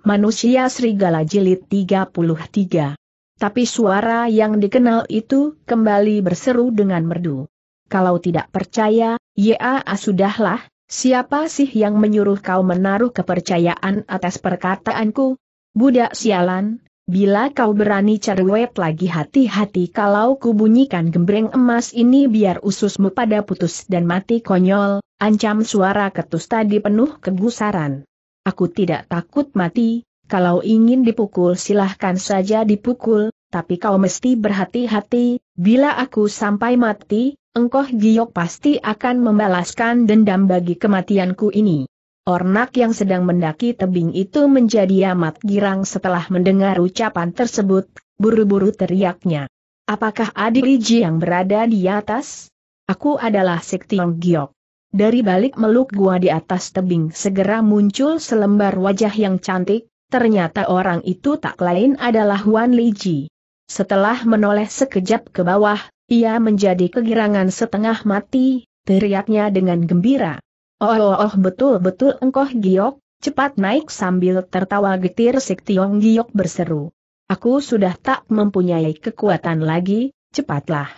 Manusia Serigala Jilid 33. Tapi suara yang dikenal itu kembali berseru dengan merdu. Kalau tidak percaya, ya sudahlah, siapa sih yang menyuruh kau menaruh kepercayaan atas perkataanku? Budak sialan, Bila kau berani cerewet lagi hati-hati kalau kubunyikan gembreng emas ini biar ususmu pada putus dan mati konyol, ancam suara ketus tadi penuh kegusaran. Aku tidak takut mati, kalau ingin dipukul silahkan saja dipukul, tapi kau mesti berhati-hati, bila aku sampai mati, engkau giok pasti akan membalaskan dendam bagi kematianku ini. Ornak yang sedang mendaki tebing itu menjadi amat girang setelah mendengar ucapan tersebut, buru-buru teriaknya. Apakah Adiriji yang berada di atas? Aku adalah Sektiong Giok. Dari balik meluk gua di atas tebing segera muncul selembar wajah yang cantik, ternyata orang itu tak lain adalah Wan Li Ji. Setelah menoleh sekejap ke bawah, ia menjadi kegirangan setengah mati, teriaknya dengan gembira. Oh oh oh betul-betul engkau giok, cepat naik sambil tertawa getir Sik Tiong Giok berseru. Aku sudah tak mempunyai kekuatan lagi, cepatlah.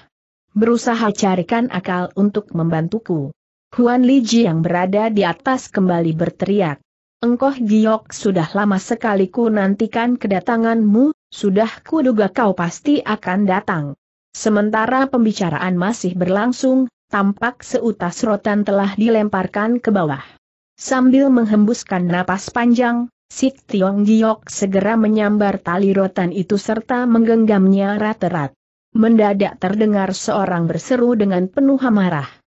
Berusaha carikan akal untuk membantuku. Huan Li Liji yang berada di atas kembali berteriak. Engkoh Giok sudah lama sekali ku nantikan kedatanganmu, sudah kuduga kau pasti akan datang. Sementara pembicaraan masih berlangsung, tampak seutas rotan telah dilemparkan ke bawah. Sambil menghembuskan napas panjang, Sik Tiong Giok segera menyambar tali rotan itu serta menggenggamnya rat-rat. Mendadak terdengar seorang berseru dengan penuh amarah.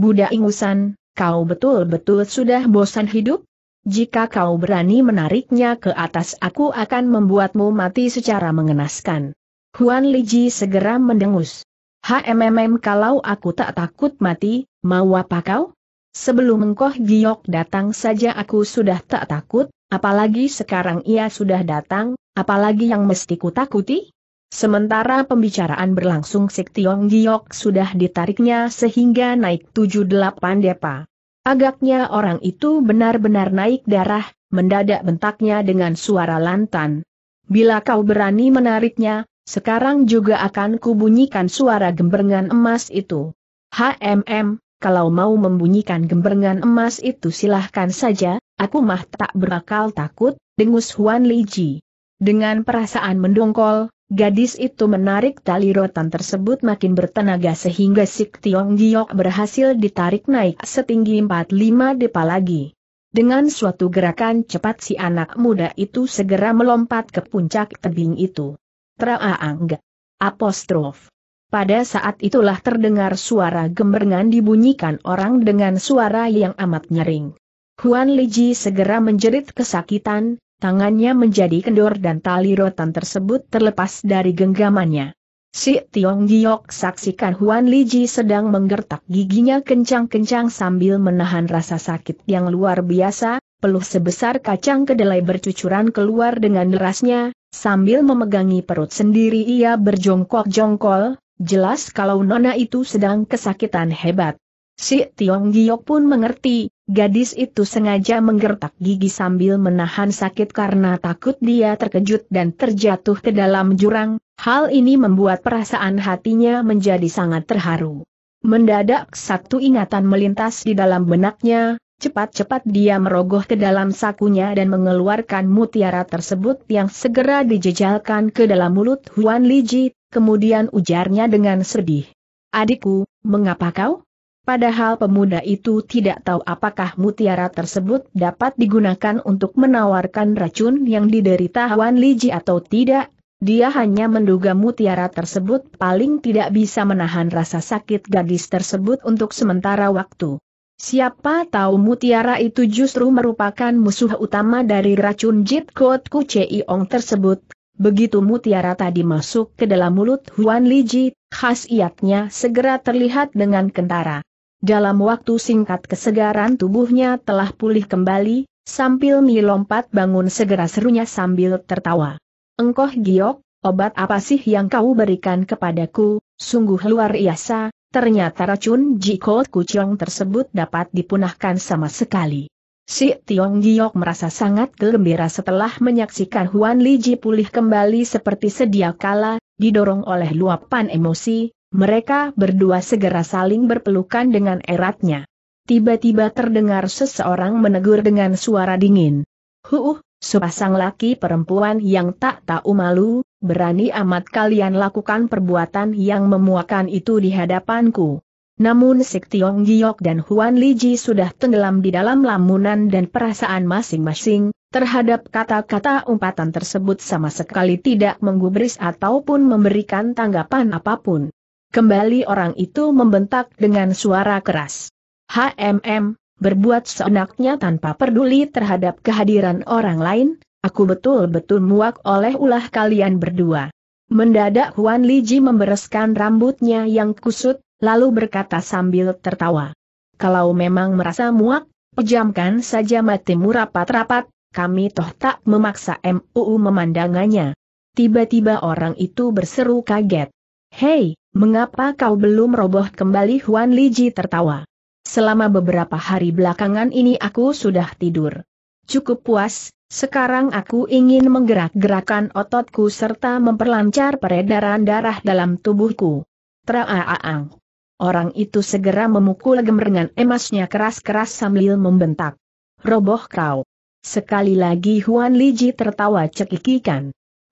Buddha ingusan, kau betul-betul sudah bosan hidup? Jika kau berani menariknya ke atas aku akan membuatmu mati secara mengenaskan. Huan Liji segera mendengus. HMMM kalau aku tak takut mati, mau apa kau? Sebelum engkau giok datang saja aku sudah tak takut, apalagi sekarang ia sudah datang, apalagi yang mesti kutakuti? Sementara pembicaraan berlangsung Sik Tiong Giok sudah ditariknya sehingga naik 78 depa. Agaknya orang itu benar-benar naik darah, mendadak bentaknya dengan suara lantan. Bila kau berani menariknya, sekarang juga akan kubunyikan suara gemberengan emas itu. HMM, kalau mau membunyikan gemberengan emas itu silahkan saja, aku mah tak berakal takut, dengus Huan Li Ji. Dengan perasaan mendongkol, Gadis itu menarik tali rotan tersebut makin bertenaga sehingga Sik Tiong Giok berhasil ditarik naik setinggi 45 depa lagi. Dengan suatu gerakan cepat si anak muda itu segera melompat ke puncak tebing itu. Traaang. Apostrof. Pada saat itulah terdengar suara gemerengan dibunyikan orang dengan suara yang amat nyering. Huan Liji segera menjerit kesakitan, Tangannya menjadi kendor dan tali rotan tersebut terlepas dari genggamannya. Si Tiong Giok saksikan Huan Liji sedang menggertak giginya kencang-kencang sambil menahan rasa sakit yang luar biasa, peluh sebesar kacang kedelai bercucuran keluar dengan derasnya, sambil memegangi perut sendiri ia berjongkok-jongkol, jelas kalau Nona itu sedang kesakitan hebat. Si Tiong Giok pun mengerti, Gadis itu sengaja menggertak gigi sambil menahan sakit karena takut dia terkejut dan terjatuh ke dalam jurang, hal ini membuat perasaan hatinya menjadi sangat terharu. Mendadak satu ingatan melintas di dalam benaknya, Cepat-cepat dia merogoh ke dalam sakunya dan mengeluarkan mutiara tersebut yang segera dijejalkan ke dalam mulut Huan Liji, kemudian ujarnya dengan sedih. Adikku, mengapa kau? Padahal pemuda itu tidak tahu apakah mutiara tersebut dapat digunakan untuk menawarkan racun yang diderita Wan Liji atau tidak, dia hanya menduga mutiara tersebut paling tidak bisa menahan rasa sakit gadis tersebut untuk sementara waktu. Siapa tahu mutiara itu justru merupakan musuh utama dari racun Jit Kot Kucei Ong tersebut, Begitu mutiara tadi masuk ke dalam mulut Huan Liji, khasiatnya segera terlihat dengan kentara. Dalam waktu singkat kesegaran tubuhnya telah pulih kembali, sambil melompat bangun segera serunya sambil tertawa. Engkoh giok, obat apa sih yang kau berikan kepadaku, sungguh luar biasa, ternyata racun jikot kuciong tersebut dapat dipunahkan sama sekali. Si Tiong Giok merasa sangat gembira setelah menyaksikan Huan Liji pulih kembali seperti sedia kala, didorong oleh luapan emosi, mereka berdua segera saling berpelukan dengan eratnya. Tiba-tiba terdengar seseorang menegur dengan suara dingin. Huh, sepasang laki perempuan yang tak tahu malu, berani amat kalian lakukan perbuatan yang memuakan itu di hadapanku. Namun Sik Tiong Giok dan Huan Liji sudah tenggelam di dalam lamunan dan perasaan masing-masing, terhadap kata-kata umpatan tersebut sama sekali tidak menggubris ataupun memberikan tanggapan apapun. Kembali orang itu membentak dengan suara keras. HMM, berbuat seenaknya tanpa peduli terhadap kehadiran orang lain, aku betul-betul muak oleh ulah kalian berdua. Mendadak Huan Liji membereskan rambutnya yang kusut, lalu berkata sambil tertawa. Kalau memang merasa muak, pejamkan saja matimu rapat-rapat, kami toh tak memaksa MUU memandangannya. Tiba-tiba orang itu berseru kaget. Hei, mengapa kau belum roboh kembali Huan Liji tertawa. Selama beberapa hari belakangan ini aku sudah tidur. Cukup puas, sekarang aku ingin menggerak-gerakan ototku serta memperlancar peredaran darah dalam tubuhku. Traaang. Orang itu segera memukul gemerengan emasnya keras-keras sambil membentak. Roboh kau. Sekali lagi Huan Liji tertawa cekikikan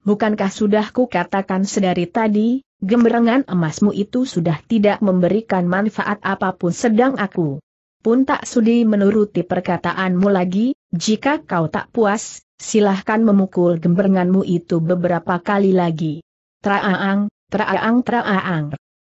bukankah sudah kukatakan sedari tadi, gemerengan emasmu itu sudah tidak memberikan manfaat apapun sedang aku pun tak sudi menuruti perkataanmu lagi, jika kau tak puas, silahkan memukul gemberenganmu itu beberapa kali lagi. Traaang, traaang, traaang.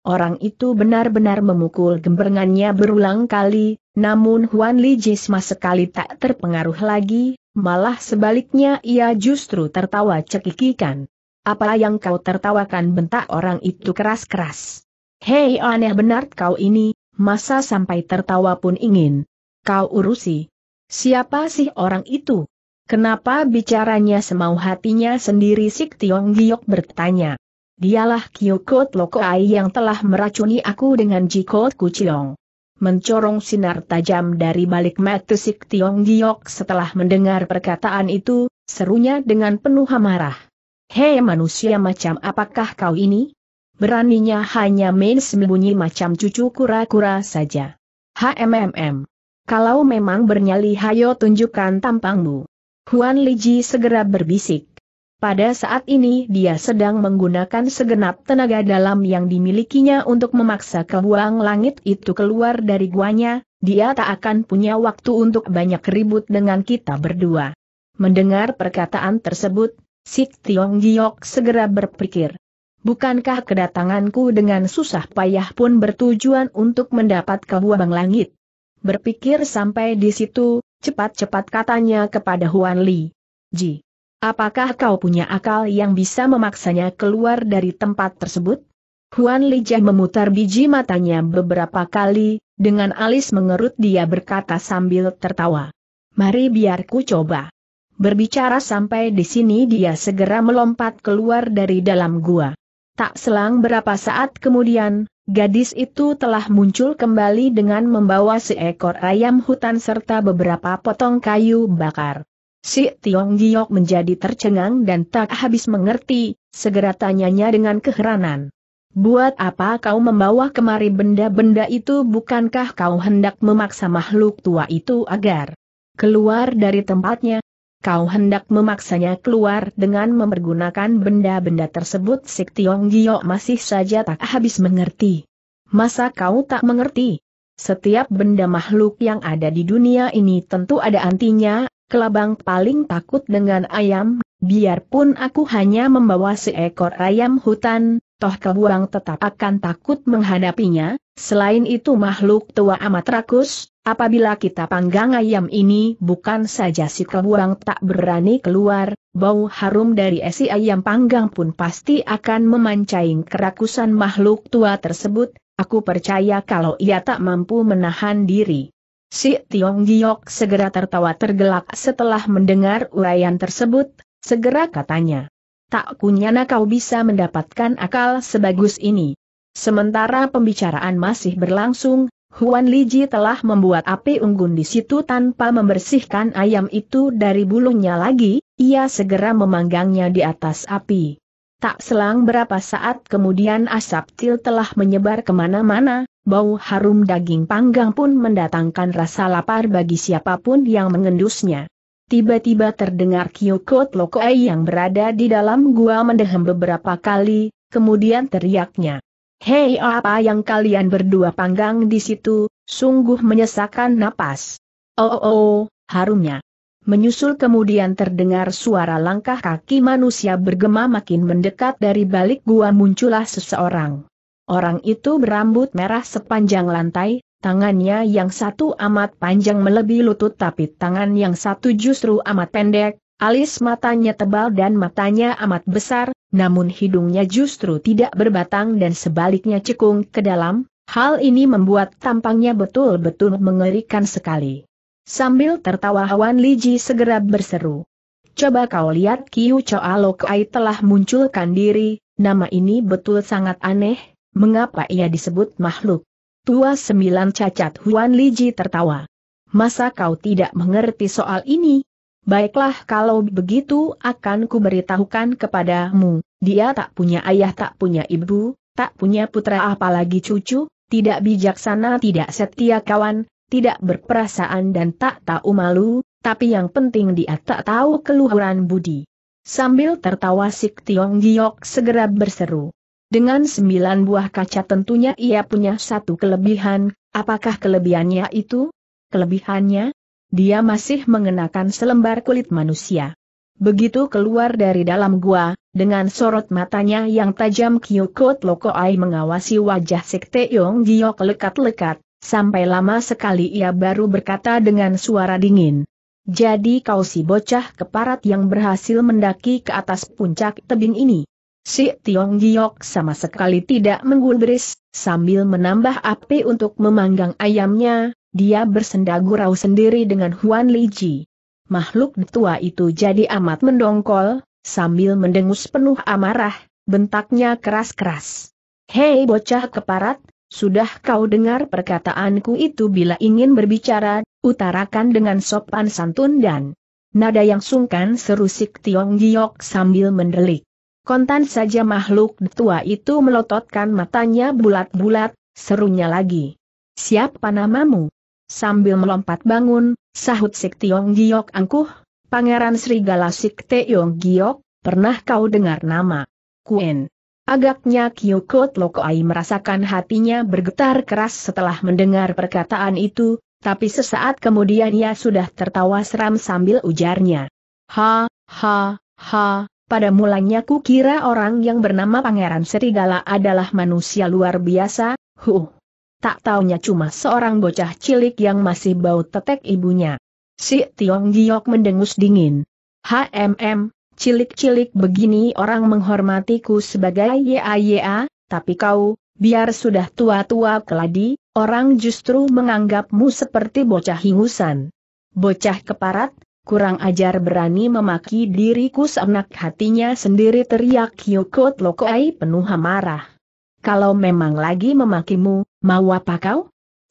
Orang itu benar-benar memukul gemberengannya berulang kali, namun Huan Li Jisma sekali tak terpengaruh lagi, malah sebaliknya ia justru tertawa cekikikan. Apa yang kau tertawakan bentak orang itu keras-keras. Hei aneh benar kau ini, masa sampai tertawa pun ingin. Kau urusi. Siapa sih orang itu? Kenapa bicaranya semau hatinya sendiri Sik Tiong Giok bertanya. Dialah Kyokot Lokoai yang telah meracuni aku dengan Jikot Kuciong mencorong sinar tajam dari balik mata Sik Tiong Giok setelah mendengar perkataan itu, serunya dengan penuh amarah. Hei manusia macam apakah kau ini? Beraninya hanya main sembunyi macam cucu kura-kura saja. HMMM. Kalau memang bernyali hayo tunjukkan tampangmu. Huan Liji segera berbisik. Pada saat ini dia sedang menggunakan segenap tenaga dalam yang dimilikinya untuk memaksa kebuang langit itu keluar dari guanya, dia tak akan punya waktu untuk banyak ribut dengan kita berdua. Mendengar perkataan tersebut, Sik Tiong Giok segera berpikir. Bukankah kedatanganku dengan susah payah pun bertujuan untuk mendapat kebuang langit? Berpikir sampai di situ, cepat-cepat katanya kepada Huan Li. Ji. Apakah kau punya akal yang bisa memaksanya keluar dari tempat tersebut? Huan Lijah memutar biji matanya beberapa kali, dengan alis mengerut dia berkata sambil tertawa. Mari biar ku coba. Berbicara sampai di sini dia segera melompat keluar dari dalam gua. Tak selang berapa saat kemudian, gadis itu telah muncul kembali dengan membawa seekor ayam hutan serta beberapa potong kayu bakar. Si Tiong Giok menjadi tercengang dan tak habis mengerti, segera tanyanya dengan keheranan. Buat apa kau membawa kemari benda-benda itu bukankah kau hendak memaksa makhluk tua itu agar keluar dari tempatnya? Kau hendak memaksanya keluar dengan mempergunakan benda-benda tersebut Si Tiong Giok masih saja tak habis mengerti. Masa kau tak mengerti? Setiap benda makhluk yang ada di dunia ini tentu ada antinya, Kelabang paling takut dengan ayam, biarpun aku hanya membawa seekor ayam hutan, toh kebuang tetap akan takut menghadapinya, selain itu makhluk tua amat rakus, apabila kita panggang ayam ini bukan saja si kebuang tak berani keluar, bau harum dari esi ayam panggang pun pasti akan memancing kerakusan makhluk tua tersebut, Aku percaya kalau ia tak mampu menahan diri. Si Tiong Giok segera tertawa tergelak setelah mendengar uraian tersebut, segera katanya. Tak kunyana kau bisa mendapatkan akal sebagus ini. Sementara pembicaraan masih berlangsung, Huan Liji telah membuat api unggun di situ tanpa membersihkan ayam itu dari bulunya lagi, ia segera memanggangnya di atas api. Tak selang berapa saat kemudian asap til telah menyebar kemana-mana, bau harum daging panggang pun mendatangkan rasa lapar bagi siapapun yang mengendusnya. Tiba-tiba terdengar kiyokot lokoai yang berada di dalam gua mendehem beberapa kali, kemudian teriaknya. Hei apa yang kalian berdua panggang di situ, sungguh menyesakan napas. Oh oh oh, harumnya. Menyusul kemudian terdengar suara langkah kaki manusia bergema makin mendekat dari balik gua muncullah seseorang. Orang itu berambut merah sepanjang lantai, tangannya yang satu amat panjang melebihi lutut tapi tangan yang satu justru amat pendek, alis matanya tebal dan matanya amat besar, namun hidungnya justru tidak berbatang dan sebaliknya cekung ke dalam, hal ini membuat tampangnya betul-betul mengerikan sekali. Sambil tertawa Li Ji segera berseru. Coba kau lihat Kiu Choa Ai telah munculkan diri, nama ini betul sangat aneh, mengapa ia disebut makhluk? Tua sembilan cacat Huan Ji tertawa. Masa kau tidak mengerti soal ini? Baiklah kalau begitu akan kuberitahukan kepadamu, dia tak punya ayah tak punya ibu, tak punya putra apalagi cucu, tidak bijaksana tidak setia kawan, tidak berperasaan dan tak tahu malu, tapi yang penting dia tak tahu keluhuran budi. Sambil tertawa Sik Tiong Giok segera berseru. Dengan sembilan buah kaca tentunya ia punya satu kelebihan, apakah kelebihannya itu? Kelebihannya? Dia masih mengenakan selembar kulit manusia. Begitu keluar dari dalam gua, dengan sorot matanya yang tajam Kyoko Lokoai mengawasi wajah Sik Tiong Giok lekat-lekat, sampai lama sekali ia baru berkata dengan suara dingin. Jadi kau si bocah keparat yang berhasil mendaki ke atas puncak tebing ini. Si Tiong Giok sama sekali tidak menggulbris, sambil menambah api untuk memanggang ayamnya, dia bersenda gurau sendiri dengan Huan Li Ji. Makhluk tua itu jadi amat mendongkol, sambil mendengus penuh amarah, bentaknya keras-keras. Hei bocah keparat, sudah kau dengar perkataanku itu bila ingin berbicara, utarakan dengan sopan santun dan nada yang sungkan seru Tiong Giok sambil mendelik. Kontan saja makhluk tua itu melototkan matanya bulat-bulat, serunya lagi. Siapa namamu? Sambil melompat bangun, sahut Sik Tiong Giok angkuh, Pangeran Serigala Sik Tiong Giok, pernah kau dengar nama? Kuen. Agaknya Kyoko Tlokoai merasakan hatinya bergetar keras setelah mendengar perkataan itu, tapi sesaat kemudian ia sudah tertawa seram sambil ujarnya. Ha, ha, ha, pada mulanya ku kira orang yang bernama Pangeran Serigala adalah manusia luar biasa, huh. Tak taunya cuma seorang bocah cilik yang masih bau tetek ibunya. Si Tiong Giok mendengus dingin. HMM, cilik-cilik begini orang menghormatiku sebagai ya, tapi kau, biar sudah tua-tua keladi, orang justru menganggapmu seperti bocah hingusan. Bocah keparat, kurang ajar berani memaki diriku seenak hatinya sendiri teriak loko Ai penuh amarah. Kalau memang lagi memakimu, mau apa kau?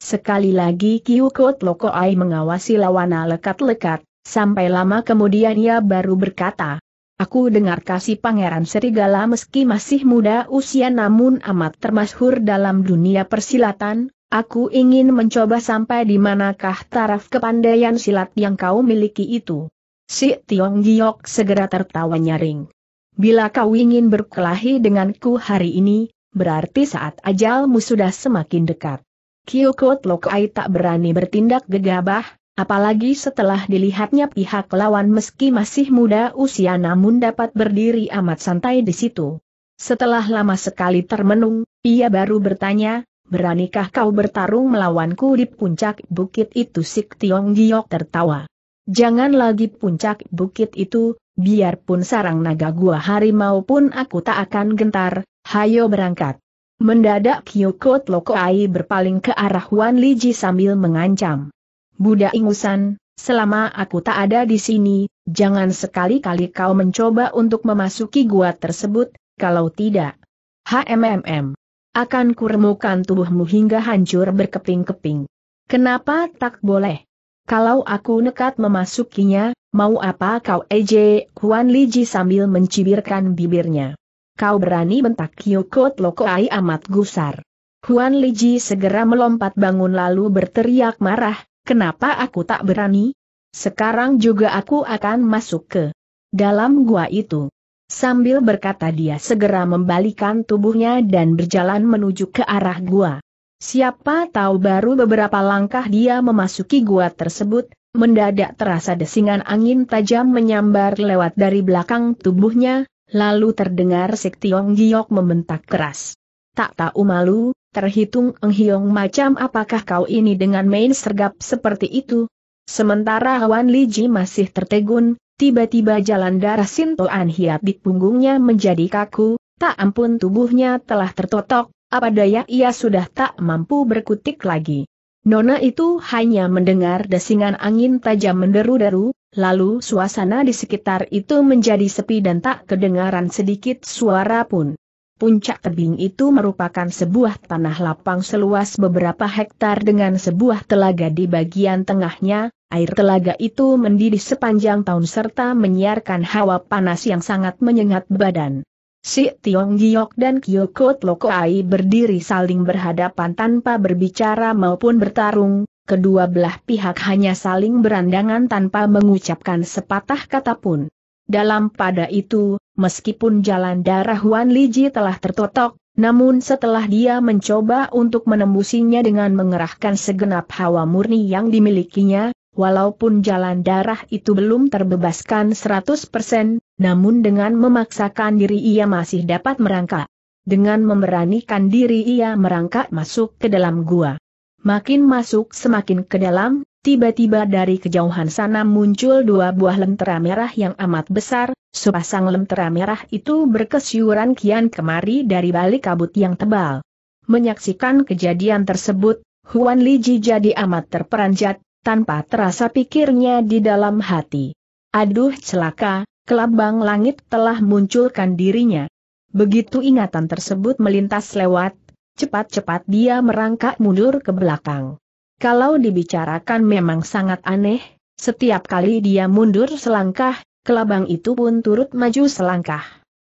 Sekali lagi loko Ai mengawasi lawana lekat-lekat, sampai lama kemudian ia baru berkata, Aku dengar kasih pangeran serigala meski masih muda usia namun amat termasyhur dalam dunia persilatan, aku ingin mencoba sampai di manakah taraf kepandaian silat yang kau miliki itu. Si Tiong Giok segera tertawa nyaring. Bila kau ingin berkelahi denganku hari ini, berarti saat ajalmu sudah semakin dekat. Kyoko Lokai tak berani bertindak gegabah, Apalagi setelah dilihatnya pihak lawan meski masih muda usia namun dapat berdiri amat santai di situ. Setelah lama sekali termenung, ia baru bertanya, beranikah kau bertarung melawanku di puncak bukit itu Sik Tiong Giok tertawa. Jangan lagi puncak bukit itu, biarpun sarang naga gua harimau pun aku tak akan gentar, hayo berangkat. Mendadak Kyoko Tlokoai berpaling ke arah Wan Liji sambil mengancam. Budak ingusan, selama aku tak ada di sini, jangan sekali-kali kau mencoba untuk memasuki gua tersebut, kalau tidak. HMMM. Akan kuremukan tubuhmu hingga hancur berkeping-keping. Kenapa tak boleh? Kalau aku nekat memasukinya, mau apa kau EJ? Kuan Liji sambil mencibirkan bibirnya. Kau berani bentak Kyoko Tlokoai amat gusar. Kuan Liji segera melompat bangun lalu berteriak marah, Kenapa aku tak berani? Sekarang juga aku akan masuk ke dalam gua itu. Sambil berkata dia segera membalikan tubuhnya dan berjalan menuju ke arah gua. Siapa tahu baru beberapa langkah dia memasuki gua tersebut, mendadak terasa desingan angin tajam menyambar lewat dari belakang tubuhnya, lalu terdengar Sik Tiong Giok membentak keras. Tak tahu malu, Terhitung enghiong macam apakah kau ini dengan main sergap seperti itu? Sementara Wan Ji masih tertegun, tiba-tiba jalan darah Sintoan Hiat di punggungnya menjadi kaku, tak ampun tubuhnya telah tertotok, apa daya ia sudah tak mampu berkutik lagi. Nona itu hanya mendengar desingan angin tajam menderu-deru, lalu suasana di sekitar itu menjadi sepi dan tak kedengaran sedikit suara pun. Puncak tebing itu merupakan sebuah tanah lapang seluas beberapa hektar dengan sebuah telaga di bagian tengahnya, air telaga itu mendidih sepanjang tahun serta menyiarkan hawa panas yang sangat menyengat badan. Si Tiong Giok dan Kyoko Ai berdiri saling berhadapan tanpa berbicara maupun bertarung, kedua belah pihak hanya saling berandangan tanpa mengucapkan sepatah kata pun. Dalam pada itu, Meskipun jalan darah Wan Liji telah tertotok, namun setelah dia mencoba untuk menembusinya dengan mengerahkan segenap hawa murni yang dimilikinya, walaupun jalan darah itu belum terbebaskan 100%, namun dengan memaksakan diri ia masih dapat merangkak. Dengan memberanikan diri ia merangkak masuk ke dalam gua. Makin masuk semakin ke dalam, Tiba-tiba dari kejauhan sana muncul dua buah lentera merah yang amat besar, sepasang lentera merah itu berkesyuran kian kemari dari balik kabut yang tebal. Menyaksikan kejadian tersebut, Huan Liji jadi amat terperanjat, tanpa terasa pikirnya di dalam hati. Aduh celaka, kelabang langit telah munculkan dirinya. Begitu ingatan tersebut melintas lewat, cepat-cepat dia merangkak mundur ke belakang. Kalau dibicarakan memang sangat aneh, setiap kali dia mundur selangkah, kelabang itu pun turut maju selangkah.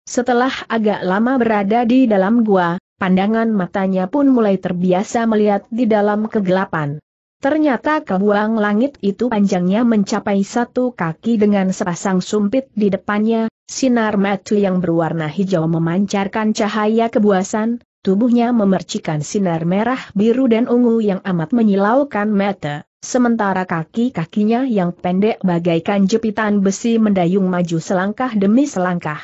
Setelah agak lama berada di dalam gua, pandangan matanya pun mulai terbiasa melihat di dalam kegelapan. Ternyata kebuang langit itu panjangnya mencapai satu kaki dengan sepasang sumpit di depannya, sinar matu yang berwarna hijau memancarkan cahaya kebuasan, tubuhnya memercikan sinar merah biru dan ungu yang amat menyilaukan mata, sementara kaki-kakinya yang pendek bagaikan jepitan besi mendayung maju selangkah demi selangkah.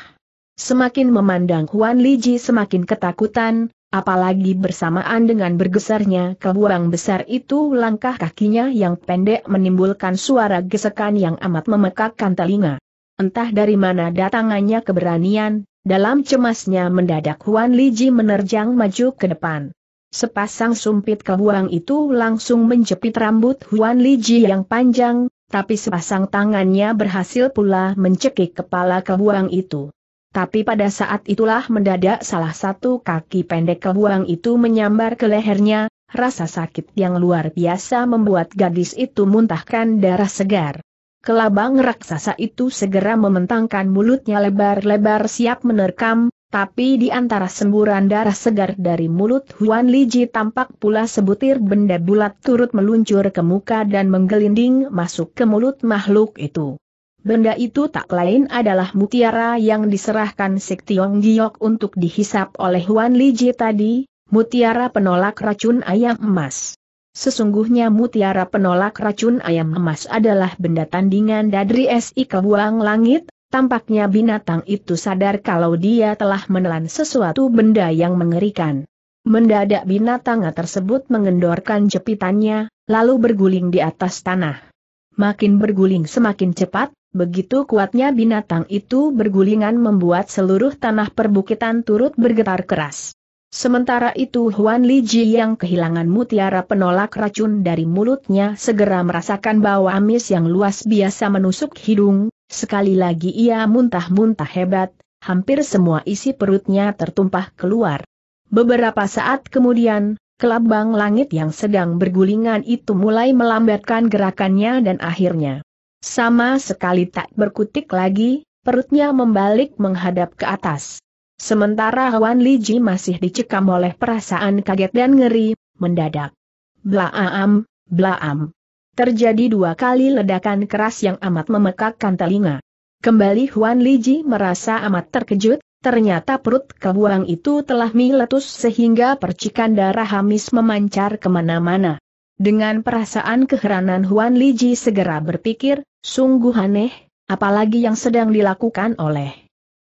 Semakin memandang Huan Liji semakin ketakutan, apalagi bersamaan dengan bergesernya ke besar itu langkah kakinya yang pendek menimbulkan suara gesekan yang amat memekakkan telinga. Entah dari mana datangannya keberanian, dalam cemasnya mendadak Huan Li Ji menerjang maju ke depan. Sepasang sumpit kebuang itu langsung menjepit rambut Huan Li Ji yang panjang, tapi sepasang tangannya berhasil pula mencekik kepala kebuang itu. Tapi pada saat itulah mendadak salah satu kaki pendek kebuang itu menyambar ke lehernya, rasa sakit yang luar biasa membuat gadis itu muntahkan darah segar. Kelabang raksasa itu segera mementangkan mulutnya lebar-lebar siap menerkam, tapi di antara semburan darah segar dari mulut Huan Liji tampak pula sebutir benda bulat turut meluncur ke muka dan menggelinding masuk ke mulut makhluk itu. Benda itu tak lain adalah mutiara yang diserahkan Sik Tiong Giok untuk dihisap oleh Huan Liji tadi, mutiara penolak racun ayam emas. Sesungguhnya mutiara penolak racun ayam emas adalah benda tandingan dari S.I. Kebuang Langit, tampaknya binatang itu sadar kalau dia telah menelan sesuatu benda yang mengerikan. Mendadak binatang tersebut mengendorkan jepitannya, lalu berguling di atas tanah. Makin berguling semakin cepat, begitu kuatnya binatang itu bergulingan membuat seluruh tanah perbukitan turut bergetar keras. Sementara itu Huan Li Ji yang kehilangan mutiara penolak racun dari mulutnya segera merasakan bahwa amis yang luas biasa menusuk hidung, sekali lagi ia muntah-muntah hebat, hampir semua isi perutnya tertumpah keluar. Beberapa saat kemudian, kelabang langit yang sedang bergulingan itu mulai melambatkan gerakannya dan akhirnya sama sekali tak berkutik lagi, perutnya membalik menghadap ke atas. Sementara Huan Li Ji masih dicekam oleh perasaan kaget dan ngeri, mendadak. Blaam, blaam. Terjadi dua kali ledakan keras yang amat memekakkan telinga. Kembali Huan Li Ji merasa amat terkejut, ternyata perut kebuang itu telah meletus sehingga percikan darah hamis memancar kemana-mana. Dengan perasaan keheranan Huan Li Ji segera berpikir, sungguh aneh, apalagi yang sedang dilakukan oleh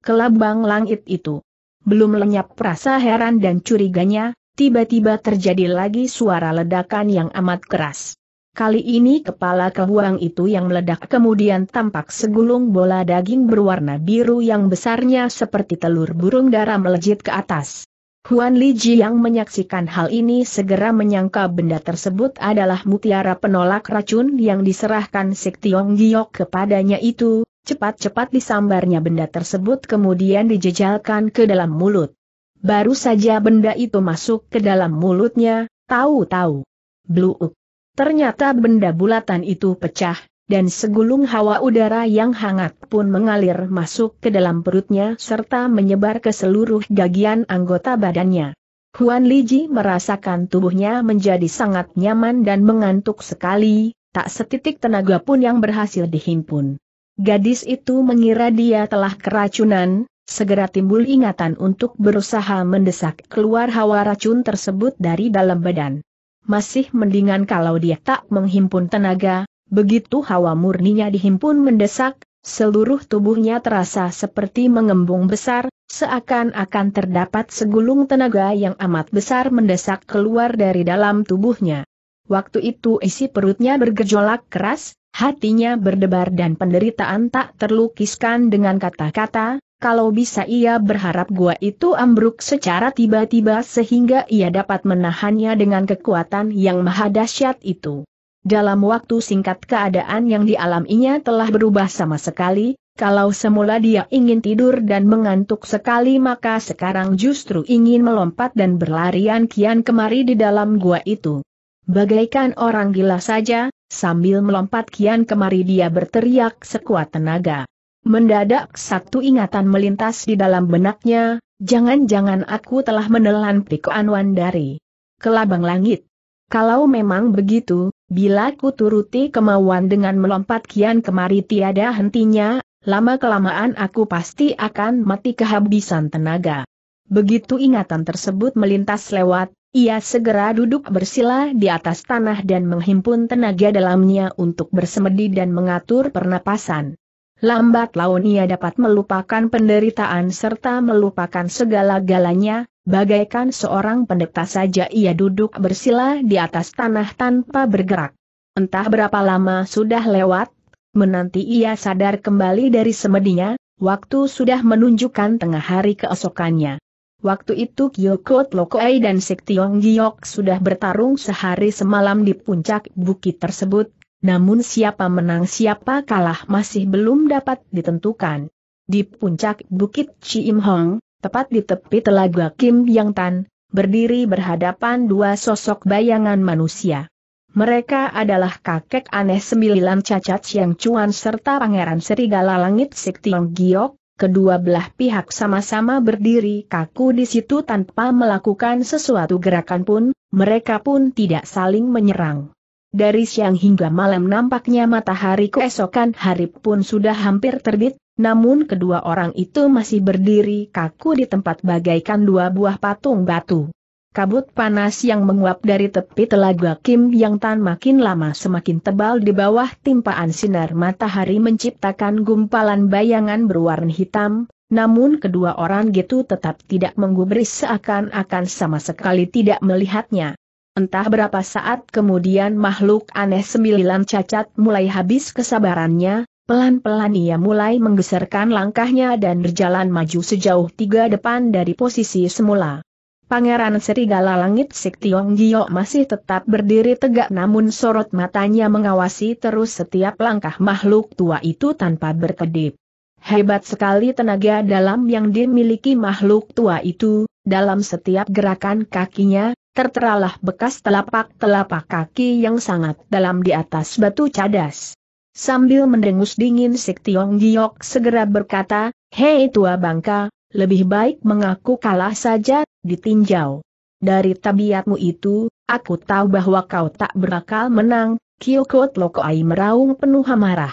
Kelabang langit itu. Belum lenyap rasa heran dan curiganya, tiba-tiba terjadi lagi suara ledakan yang amat keras. Kali ini kepala kehuang itu yang meledak kemudian tampak segulung bola daging berwarna biru yang besarnya seperti telur burung darah melejit ke atas. Huan Li Ji yang menyaksikan hal ini segera menyangka benda tersebut adalah mutiara penolak racun yang diserahkan Sik Tiong Giok kepadanya itu, cepat-cepat disambarnya benda tersebut kemudian dijejalkan ke dalam mulut. Baru saja benda itu masuk ke dalam mulutnya, tahu-tahu. Bluuk. Ternyata benda bulatan itu pecah, dan segulung hawa udara yang hangat pun mengalir masuk ke dalam perutnya serta menyebar ke seluruh bagian anggota badannya. Huan Liji merasakan tubuhnya menjadi sangat nyaman dan mengantuk sekali, tak setitik tenaga pun yang berhasil dihimpun. Gadis itu mengira dia telah keracunan, segera timbul ingatan untuk berusaha mendesak keluar hawa racun tersebut dari dalam badan. Masih mendingan kalau dia tak menghimpun tenaga, begitu hawa murninya dihimpun mendesak, seluruh tubuhnya terasa seperti mengembung besar, seakan-akan terdapat segulung tenaga yang amat besar mendesak keluar dari dalam tubuhnya. Waktu itu isi perutnya bergejolak keras, Hatinya berdebar dan penderitaan tak terlukiskan dengan kata-kata, kalau bisa ia berharap gua itu ambruk secara tiba-tiba sehingga ia dapat menahannya dengan kekuatan yang maha dahsyat itu. Dalam waktu singkat keadaan yang dialaminya telah berubah sama sekali, kalau semula dia ingin tidur dan mengantuk sekali maka sekarang justru ingin melompat dan berlarian kian kemari di dalam gua itu. Bagaikan orang gila saja, Sambil melompat kian kemari dia berteriak sekuat tenaga. Mendadak satu ingatan melintas di dalam benaknya, jangan-jangan aku telah menelan Anwan dari kelabang langit. Kalau memang begitu, bila ku turuti kemauan dengan melompat kian kemari tiada hentinya, lama-kelamaan aku pasti akan mati kehabisan tenaga. Begitu ingatan tersebut melintas lewat, ia segera duduk bersila di atas tanah dan menghimpun tenaga dalamnya untuk bersemedi dan mengatur pernapasan. Lambat laun ia dapat melupakan penderitaan serta melupakan segala galanya, bagaikan seorang pendeta saja ia duduk bersila di atas tanah tanpa bergerak. Entah berapa lama sudah lewat, menanti ia sadar kembali dari semedinya, waktu sudah menunjukkan tengah hari keesokannya. Waktu itu Kyoko Lokoei, dan Sektiong Giok sudah bertarung sehari semalam di puncak bukit tersebut, namun siapa menang siapa kalah masih belum dapat ditentukan. Di puncak bukit Hong, tepat di tepi telaga Kim Yang Tan, berdiri berhadapan dua sosok bayangan manusia. Mereka adalah kakek aneh sembilan cacat yang cuan serta pangeran serigala langit Sektiong Giok, kedua belah pihak sama-sama berdiri kaku di situ tanpa melakukan sesuatu gerakan pun, mereka pun tidak saling menyerang. Dari siang hingga malam nampaknya matahari keesokan hari pun sudah hampir terbit, namun kedua orang itu masih berdiri kaku di tempat bagaikan dua buah patung batu. Kabut panas yang menguap dari tepi telaga Kim Yang Tan makin lama semakin tebal di bawah timpaan sinar matahari menciptakan gumpalan bayangan berwarna hitam, namun kedua orang gitu tetap tidak menggubris seakan-akan sama sekali tidak melihatnya. Entah berapa saat kemudian makhluk aneh sembilan cacat mulai habis kesabarannya, pelan-pelan ia mulai menggeserkan langkahnya dan berjalan maju sejauh tiga depan dari posisi semula. Pangeran Serigala Langit Sik Tiong Gio masih tetap berdiri tegak namun sorot matanya mengawasi terus setiap langkah makhluk tua itu tanpa berkedip. Hebat sekali tenaga dalam yang dimiliki makhluk tua itu, dalam setiap gerakan kakinya, terteralah bekas telapak-telapak kaki yang sangat dalam di atas batu cadas. Sambil mendengus dingin Sik Tiong Giok segera berkata, Hei tua bangka, lebih baik mengaku kalah saja ditinjau. Dari tabiatmu itu, aku tahu bahwa kau tak berakal menang, Kiyokot Lokoa'i meraung penuh amarah.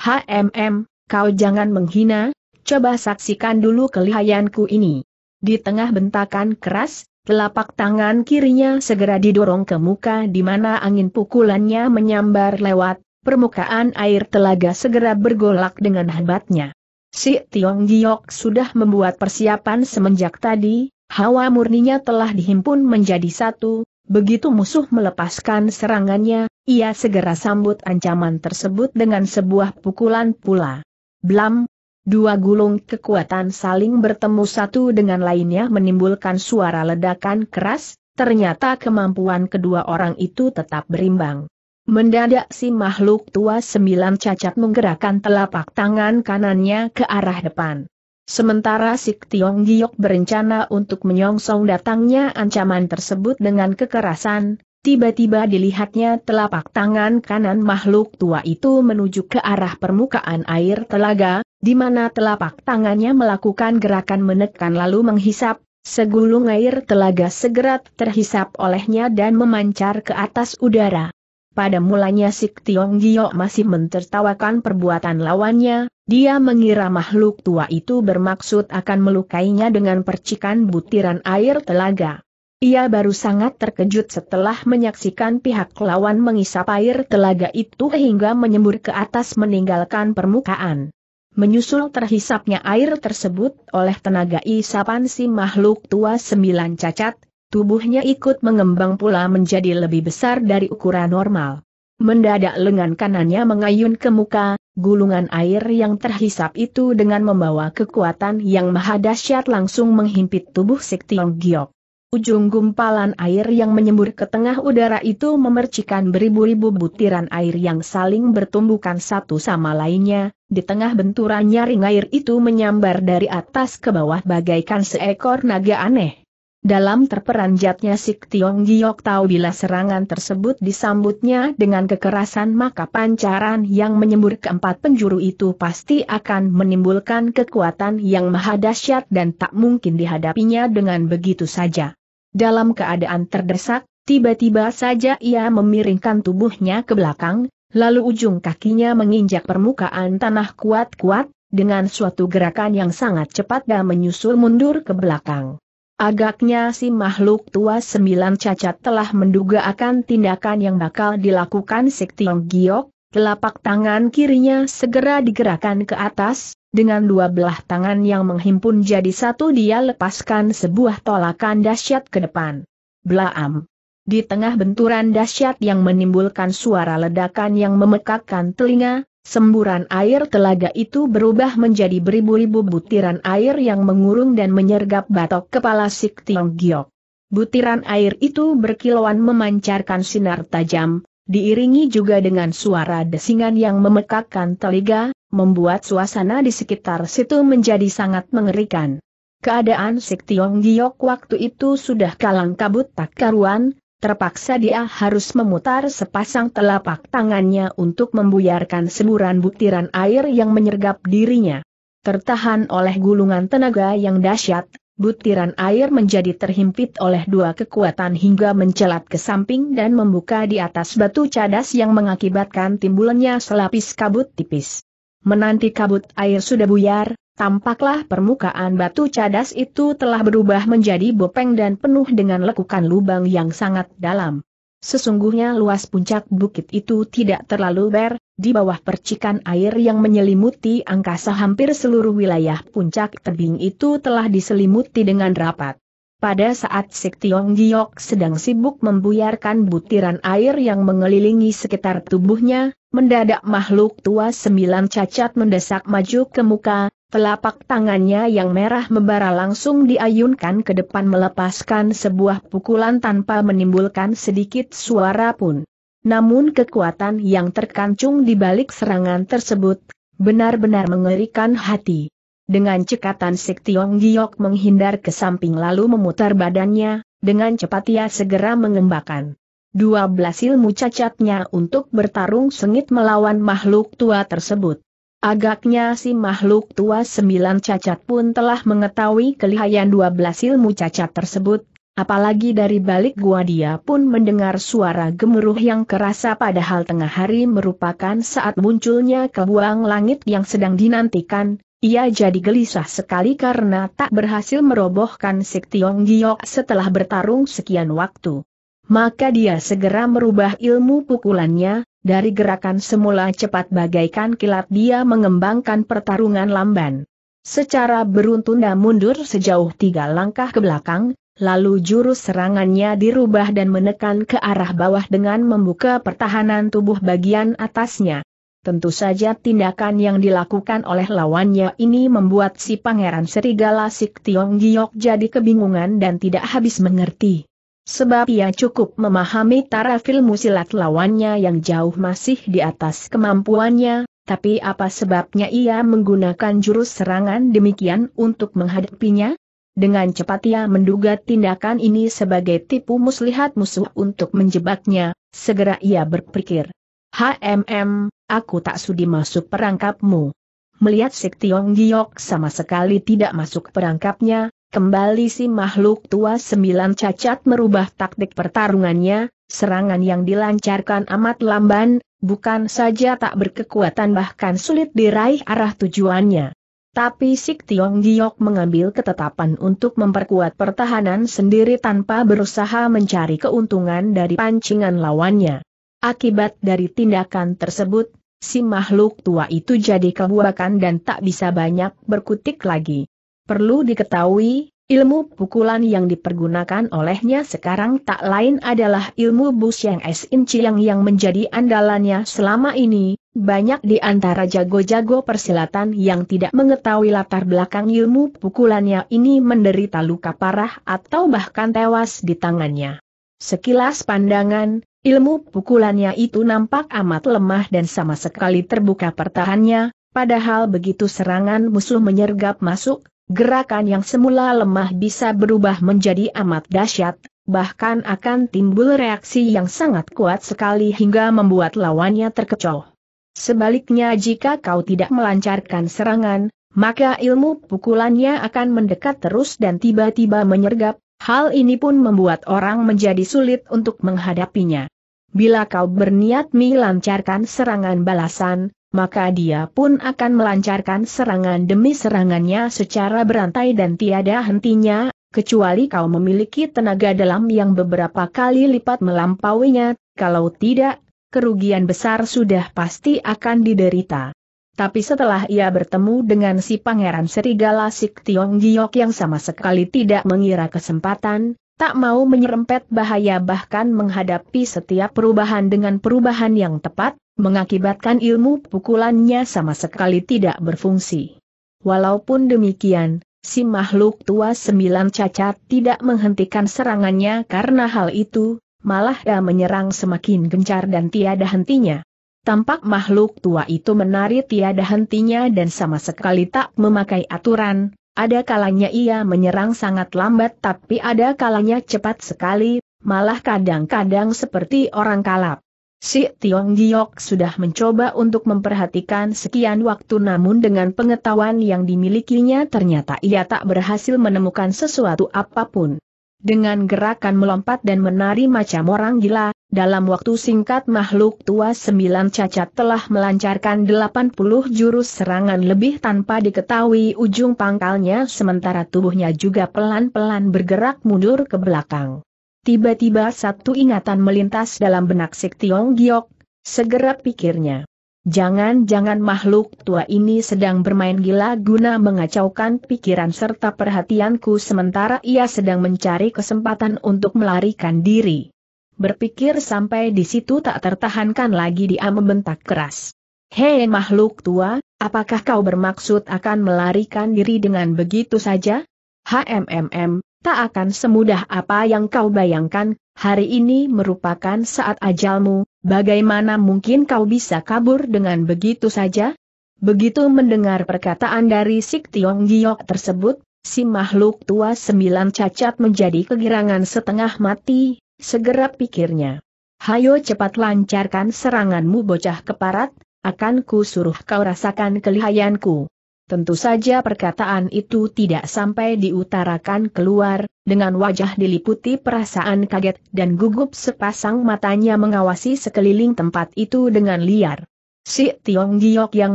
HMM, kau jangan menghina, coba saksikan dulu kelihayanku ini. Di tengah bentakan keras, telapak tangan kirinya segera didorong ke muka di mana angin pukulannya menyambar lewat, permukaan air telaga segera bergolak dengan hebatnya. Si Tiong Giok sudah membuat persiapan semenjak tadi, hawa murninya telah dihimpun menjadi satu, begitu musuh melepaskan serangannya, ia segera sambut ancaman tersebut dengan sebuah pukulan pula. Blam! Dua gulung kekuatan saling bertemu satu dengan lainnya menimbulkan suara ledakan keras, ternyata kemampuan kedua orang itu tetap berimbang. Mendadak si makhluk tua sembilan cacat menggerakkan telapak tangan kanannya ke arah depan. Sementara si Tiong Giok berencana untuk menyongsong datangnya ancaman tersebut dengan kekerasan, tiba-tiba dilihatnya telapak tangan kanan makhluk tua itu menuju ke arah permukaan air telaga, di mana telapak tangannya melakukan gerakan menekan lalu menghisap, segulung air telaga segera terhisap olehnya dan memancar ke atas udara. Pada mulanya Sik Tiong Gio masih mentertawakan perbuatan lawannya, dia mengira makhluk tua itu bermaksud akan melukainya dengan percikan butiran air telaga. Ia baru sangat terkejut setelah menyaksikan pihak lawan mengisap air telaga itu hingga menyembur ke atas meninggalkan permukaan. Menyusul terhisapnya air tersebut oleh tenaga isapan si makhluk tua sembilan cacat, tubuhnya ikut mengembang pula menjadi lebih besar dari ukuran normal. Mendadak lengan kanannya mengayun ke muka, gulungan air yang terhisap itu dengan membawa kekuatan yang maha dahsyat langsung menghimpit tubuh Sektiong Giok. Ujung gumpalan air yang menyembur ke tengah udara itu memercikan beribu-ribu butiran air yang saling bertumbukan satu sama lainnya, di tengah benturan nyaring air itu menyambar dari atas ke bawah bagaikan seekor naga aneh. Dalam terperanjatnya Sik Tiong Giok tahu bila serangan tersebut disambutnya dengan kekerasan maka pancaran yang menyembur keempat penjuru itu pasti akan menimbulkan kekuatan yang maha dahsyat dan tak mungkin dihadapinya dengan begitu saja. Dalam keadaan terdesak, tiba-tiba saja ia memiringkan tubuhnya ke belakang, lalu ujung kakinya menginjak permukaan tanah kuat-kuat, dengan suatu gerakan yang sangat cepat dan menyusul mundur ke belakang. Agaknya si makhluk tua sembilan cacat telah menduga akan tindakan yang bakal dilakukan Sektiong Giok, telapak tangan kirinya segera digerakkan ke atas, dengan dua belah tangan yang menghimpun jadi satu dia lepaskan sebuah tolakan dahsyat ke depan. Blaam! Di tengah benturan dahsyat yang menimbulkan suara ledakan yang memekakkan telinga, Semburan air telaga itu berubah menjadi beribu-ribu butiran air yang mengurung dan menyergap batok kepala Sik Tiong Giok. Butiran air itu berkilauan memancarkan sinar tajam, diiringi juga dengan suara desingan yang memekakkan telinga, membuat suasana di sekitar situ menjadi sangat mengerikan. Keadaan Sik Tiong Giok waktu itu sudah kalang kabut tak karuan, Terpaksa dia harus memutar sepasang telapak tangannya untuk membuyarkan semburan butiran air yang menyergap dirinya. Tertahan oleh gulungan tenaga yang dahsyat, butiran air menjadi terhimpit oleh dua kekuatan hingga mencelat ke samping dan membuka di atas batu cadas yang mengakibatkan timbulnya selapis kabut tipis. Menanti kabut air sudah buyar, Tampaklah permukaan batu cadas itu telah berubah menjadi bopeng dan penuh dengan lekukan lubang yang sangat dalam. Sesungguhnya luas puncak bukit itu tidak terlalu ber, di bawah percikan air yang menyelimuti angkasa hampir seluruh wilayah puncak tebing itu telah diselimuti dengan rapat. Pada saat Sik Tiong Giok sedang sibuk membuyarkan butiran air yang mengelilingi sekitar tubuhnya, mendadak makhluk tua sembilan cacat mendesak maju ke muka, telapak tangannya yang merah membara langsung diayunkan ke depan melepaskan sebuah pukulan tanpa menimbulkan sedikit suara pun. Namun kekuatan yang terkancung di balik serangan tersebut, benar-benar mengerikan hati. Dengan cekatan Sik Tiong Giok menghindar ke samping lalu memutar badannya, dengan cepat ia segera mengembakan. Dua belas ilmu cacatnya untuk bertarung sengit melawan makhluk tua tersebut. Agaknya si makhluk tua sembilan cacat pun telah mengetahui kelihayan dua belas ilmu cacat tersebut, apalagi dari balik gua dia pun mendengar suara gemuruh yang kerasa padahal tengah hari merupakan saat munculnya kebuang langit yang sedang dinantikan, ia jadi gelisah sekali karena tak berhasil merobohkan Sik Tiong Giok setelah bertarung sekian waktu. Maka dia segera merubah ilmu pukulannya, dari gerakan semula cepat bagaikan kilat dia mengembangkan pertarungan lamban. Secara beruntun dan mundur sejauh tiga langkah ke belakang, lalu jurus serangannya dirubah dan menekan ke arah bawah dengan membuka pertahanan tubuh bagian atasnya. Tentu saja tindakan yang dilakukan oleh lawannya ini membuat si pangeran serigala Sik Tiong Giok jadi kebingungan dan tidak habis mengerti. Sebab ia cukup memahami taraf ilmu silat lawannya yang jauh masih di atas kemampuannya, tapi apa sebabnya ia menggunakan jurus serangan demikian untuk menghadapinya? Dengan cepat ia menduga tindakan ini sebagai tipu muslihat musuh untuk menjebaknya, segera ia berpikir. HMM, aku tak sudi masuk perangkapmu. Melihat Tiong Giok sama sekali tidak masuk perangkapnya, kembali si makhluk tua sembilan cacat merubah taktik pertarungannya, serangan yang dilancarkan amat lamban, bukan saja tak berkekuatan bahkan sulit diraih arah tujuannya. Tapi Sik Tiong Giok mengambil ketetapan untuk memperkuat pertahanan sendiri tanpa berusaha mencari keuntungan dari pancingan lawannya. Akibat dari tindakan tersebut, si makhluk tua itu jadi kebuakan dan tak bisa banyak berkutik lagi. Perlu diketahui, ilmu pukulan yang dipergunakan olehnya sekarang tak lain adalah ilmu bus yang es inciang yang menjadi andalannya selama ini, banyak di antara jago-jago persilatan yang tidak mengetahui latar belakang ilmu pukulannya ini menderita luka parah atau bahkan tewas di tangannya. Sekilas pandangan, Ilmu pukulannya itu nampak amat lemah dan sama sekali terbuka pertahannya, padahal begitu serangan musuh menyergap masuk, gerakan yang semula lemah bisa berubah menjadi amat dahsyat, bahkan akan timbul reaksi yang sangat kuat sekali hingga membuat lawannya terkecoh. Sebaliknya jika kau tidak melancarkan serangan, maka ilmu pukulannya akan mendekat terus dan tiba-tiba menyergap, hal ini pun membuat orang menjadi sulit untuk menghadapinya. Bila kau berniat melancarkan serangan balasan, maka dia pun akan melancarkan serangan demi serangannya secara berantai dan tiada hentinya, kecuali kau memiliki tenaga dalam yang beberapa kali lipat melampauinya, kalau tidak, kerugian besar sudah pasti akan diderita. Tapi setelah ia bertemu dengan si pangeran serigala Sik Tiong Giok yang sama sekali tidak mengira kesempatan, tak mau menyerempet bahaya bahkan menghadapi setiap perubahan dengan perubahan yang tepat, mengakibatkan ilmu pukulannya sama sekali tidak berfungsi. Walaupun demikian, si makhluk tua sembilan cacat tidak menghentikan serangannya karena hal itu, malah ia menyerang semakin gencar dan tiada hentinya. Tampak makhluk tua itu menari tiada hentinya dan sama sekali tak memakai aturan, ada kalanya ia menyerang sangat lambat tapi ada kalanya cepat sekali, malah kadang-kadang seperti orang kalap. Si Tiong Giok sudah mencoba untuk memperhatikan sekian waktu namun dengan pengetahuan yang dimilikinya ternyata ia tak berhasil menemukan sesuatu apapun. Dengan gerakan melompat dan menari macam orang gila, dalam waktu singkat makhluk tua sembilan cacat telah melancarkan delapan puluh jurus serangan lebih tanpa diketahui ujung pangkalnya sementara tubuhnya juga pelan-pelan bergerak mundur ke belakang. Tiba-tiba satu ingatan melintas dalam benak Sik Tiong Giok, segera pikirnya. Jangan-jangan makhluk tua ini sedang bermain gila guna mengacaukan pikiran serta perhatianku sementara ia sedang mencari kesempatan untuk melarikan diri. Berpikir sampai di situ tak tertahankan lagi dia membentak keras. Hei makhluk tua, apakah kau bermaksud akan melarikan diri dengan begitu saja? HMMM, tak akan semudah apa yang kau bayangkan, hari ini merupakan saat ajalmu, bagaimana mungkin kau bisa kabur dengan begitu saja? Begitu mendengar perkataan dari Sik Tiong Giok tersebut, si makhluk tua sembilan cacat menjadi kegirangan setengah mati, Segera pikirnya. Hayo cepat lancarkan seranganmu bocah keparat, akan ku suruh kau rasakan kelihayanku. Tentu saja perkataan itu tidak sampai diutarakan keluar, dengan wajah diliputi perasaan kaget dan gugup sepasang matanya mengawasi sekeliling tempat itu dengan liar. Si Tiong Giok yang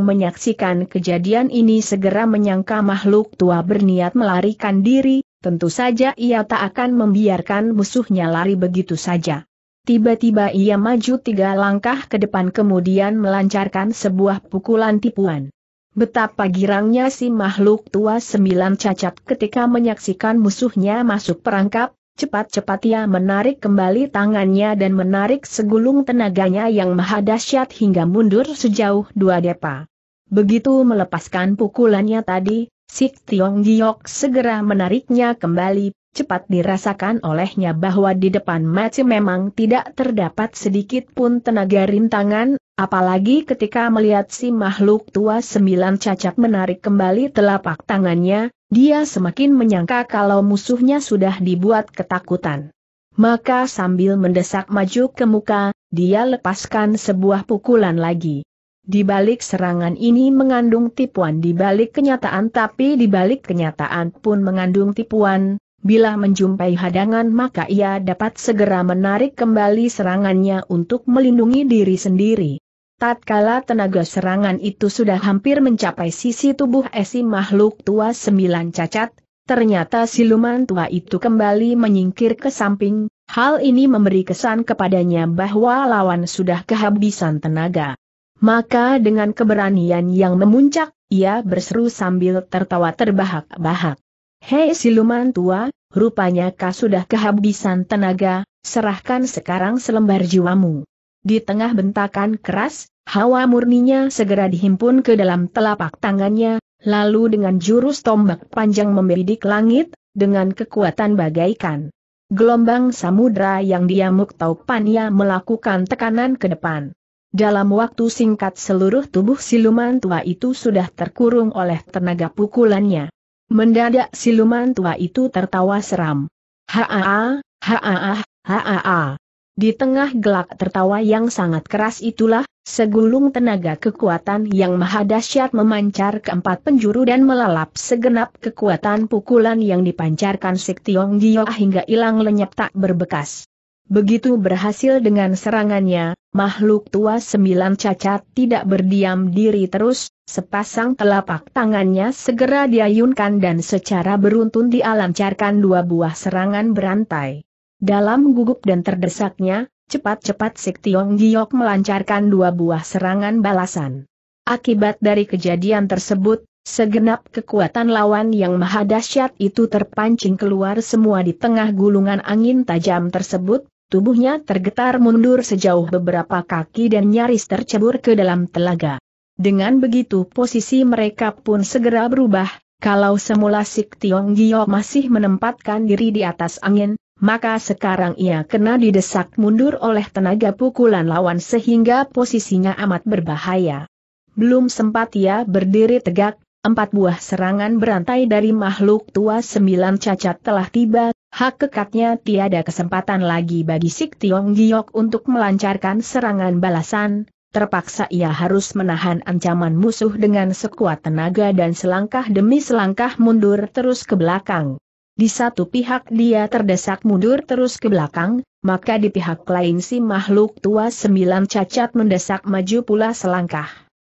menyaksikan kejadian ini segera menyangka makhluk tua berniat melarikan diri, Tentu saja ia tak akan membiarkan musuhnya lari begitu saja. Tiba-tiba ia maju tiga langkah ke depan kemudian melancarkan sebuah pukulan tipuan. Betapa girangnya si makhluk tua sembilan cacat ketika menyaksikan musuhnya masuk perangkap, cepat-cepat ia menarik kembali tangannya dan menarik segulung tenaganya yang maha dahsyat hingga mundur sejauh dua depa. Begitu melepaskan pukulannya tadi, Sik Tiong Giok segera menariknya kembali, cepat dirasakan olehnya bahwa di depan Maci memang tidak terdapat sedikit pun tenaga rintangan, apalagi ketika melihat si makhluk tua sembilan cacat menarik kembali telapak tangannya, dia semakin menyangka kalau musuhnya sudah dibuat ketakutan. Maka sambil mendesak maju ke muka, dia lepaskan sebuah pukulan lagi. Di balik serangan ini mengandung tipuan di balik kenyataan tapi di balik kenyataan pun mengandung tipuan, bila menjumpai hadangan maka ia dapat segera menarik kembali serangannya untuk melindungi diri sendiri. Tatkala tenaga serangan itu sudah hampir mencapai sisi tubuh esi makhluk tua sembilan cacat, ternyata siluman tua itu kembali menyingkir ke samping, hal ini memberi kesan kepadanya bahwa lawan sudah kehabisan tenaga. Maka dengan keberanian yang memuncak, ia berseru sambil tertawa terbahak-bahak. Hei siluman tua, rupanya kau sudah kehabisan tenaga, serahkan sekarang selembar jiwamu. Di tengah bentakan keras, hawa murninya segera dihimpun ke dalam telapak tangannya, lalu dengan jurus tombak panjang membidik langit, dengan kekuatan bagaikan. Gelombang samudra yang diamuk ia melakukan tekanan ke depan. Dalam waktu singkat seluruh tubuh siluman tua itu sudah terkurung oleh tenaga pukulannya. Mendadak siluman tua itu tertawa seram. Haa, haa, haa. Di tengah gelak tertawa yang sangat keras itulah, segulung tenaga kekuatan yang maha dahsyat memancar keempat penjuru dan melalap segenap kekuatan pukulan yang dipancarkan Siktiong Giyo hingga hilang lenyap tak berbekas. Begitu berhasil dengan serangannya, makhluk tua sembilan cacat tidak berdiam diri terus, sepasang telapak tangannya segera diayunkan dan secara beruntun dialancarkan dua buah serangan berantai. Dalam gugup dan terdesaknya, cepat-cepat Sik Tiong Giok melancarkan dua buah serangan balasan. Akibat dari kejadian tersebut, Segenap kekuatan lawan yang maha dahsyat itu terpancing keluar semua di tengah gulungan angin tajam tersebut, Tubuhnya tergetar mundur sejauh beberapa kaki dan nyaris tercebur ke dalam telaga. Dengan begitu posisi mereka pun segera berubah, kalau semula Sik Tiong Gio masih menempatkan diri di atas angin, maka sekarang ia kena didesak mundur oleh tenaga pukulan lawan sehingga posisinya amat berbahaya. Belum sempat ia berdiri tegak, empat buah serangan berantai dari makhluk tua sembilan cacat telah tiba Hak kekatnya tiada kesempatan lagi bagi Sik Tiong Giok untuk melancarkan serangan balasan, terpaksa ia harus menahan ancaman musuh dengan sekuat tenaga dan selangkah demi selangkah mundur terus ke belakang. Di satu pihak dia terdesak mundur terus ke belakang, maka di pihak lain si makhluk tua sembilan cacat mendesak maju pula selangkah.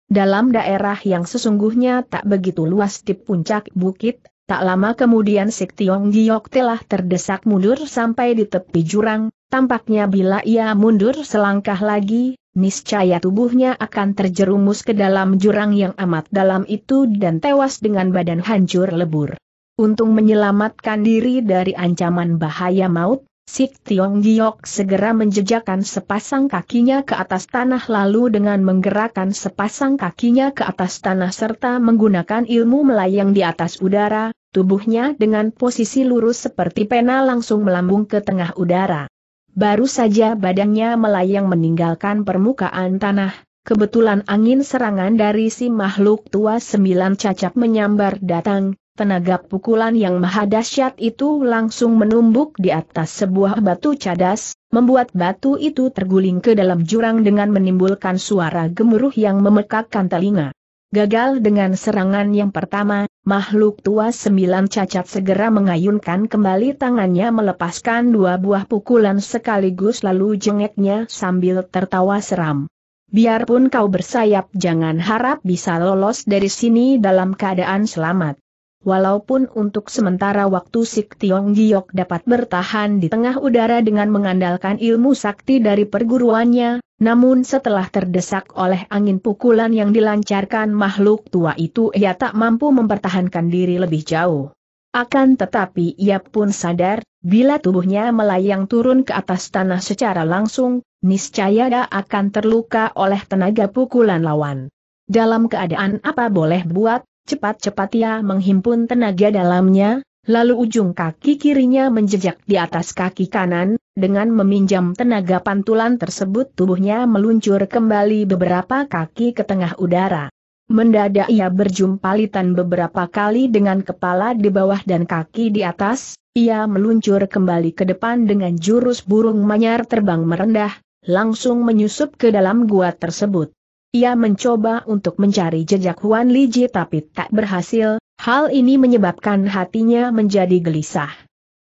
Dalam daerah yang sesungguhnya tak begitu luas di puncak bukit, Tak lama kemudian Sik Tiong Giok telah terdesak mundur sampai di tepi jurang, tampaknya bila ia mundur selangkah lagi, niscaya tubuhnya akan terjerumus ke dalam jurang yang amat dalam itu dan tewas dengan badan hancur lebur. Untung menyelamatkan diri dari ancaman bahaya maut, Sik Tiong Giok segera menjejakkan sepasang kakinya ke atas tanah lalu dengan menggerakkan sepasang kakinya ke atas tanah serta menggunakan ilmu melayang di atas udara, Tubuhnya dengan posisi lurus seperti pena langsung melambung ke tengah udara. Baru saja badannya melayang meninggalkan permukaan tanah, kebetulan angin serangan dari si makhluk tua sembilan cacat menyambar datang, tenaga pukulan yang maha dahsyat itu langsung menumbuk di atas sebuah batu cadas, membuat batu itu terguling ke dalam jurang dengan menimbulkan suara gemuruh yang memekakkan telinga. Gagal dengan serangan yang pertama, makhluk tua sembilan cacat segera mengayunkan kembali tangannya melepaskan dua buah pukulan sekaligus lalu jengeknya sambil tertawa seram. Biarpun kau bersayap jangan harap bisa lolos dari sini dalam keadaan selamat. Walaupun untuk sementara waktu Sik Tiong Giok dapat bertahan di tengah udara dengan mengandalkan ilmu sakti dari perguruannya, namun setelah terdesak oleh angin pukulan yang dilancarkan makhluk tua itu ia tak mampu mempertahankan diri lebih jauh. Akan tetapi ia pun sadar, bila tubuhnya melayang turun ke atas tanah secara langsung, niscaya dia akan terluka oleh tenaga pukulan lawan. Dalam keadaan apa boleh buat, Cepat-cepat ia menghimpun tenaga dalamnya, lalu ujung kaki kirinya menjejak di atas kaki kanan, dengan meminjam tenaga pantulan tersebut tubuhnya meluncur kembali beberapa kaki ke tengah udara. Mendadak ia berjumpa litan beberapa kali dengan kepala di bawah dan kaki di atas, ia meluncur kembali ke depan dengan jurus burung manyar terbang merendah, langsung menyusup ke dalam gua tersebut. Ia mencoba untuk mencari jejak Huan Li Ji, tapi tak berhasil, hal ini menyebabkan hatinya menjadi gelisah.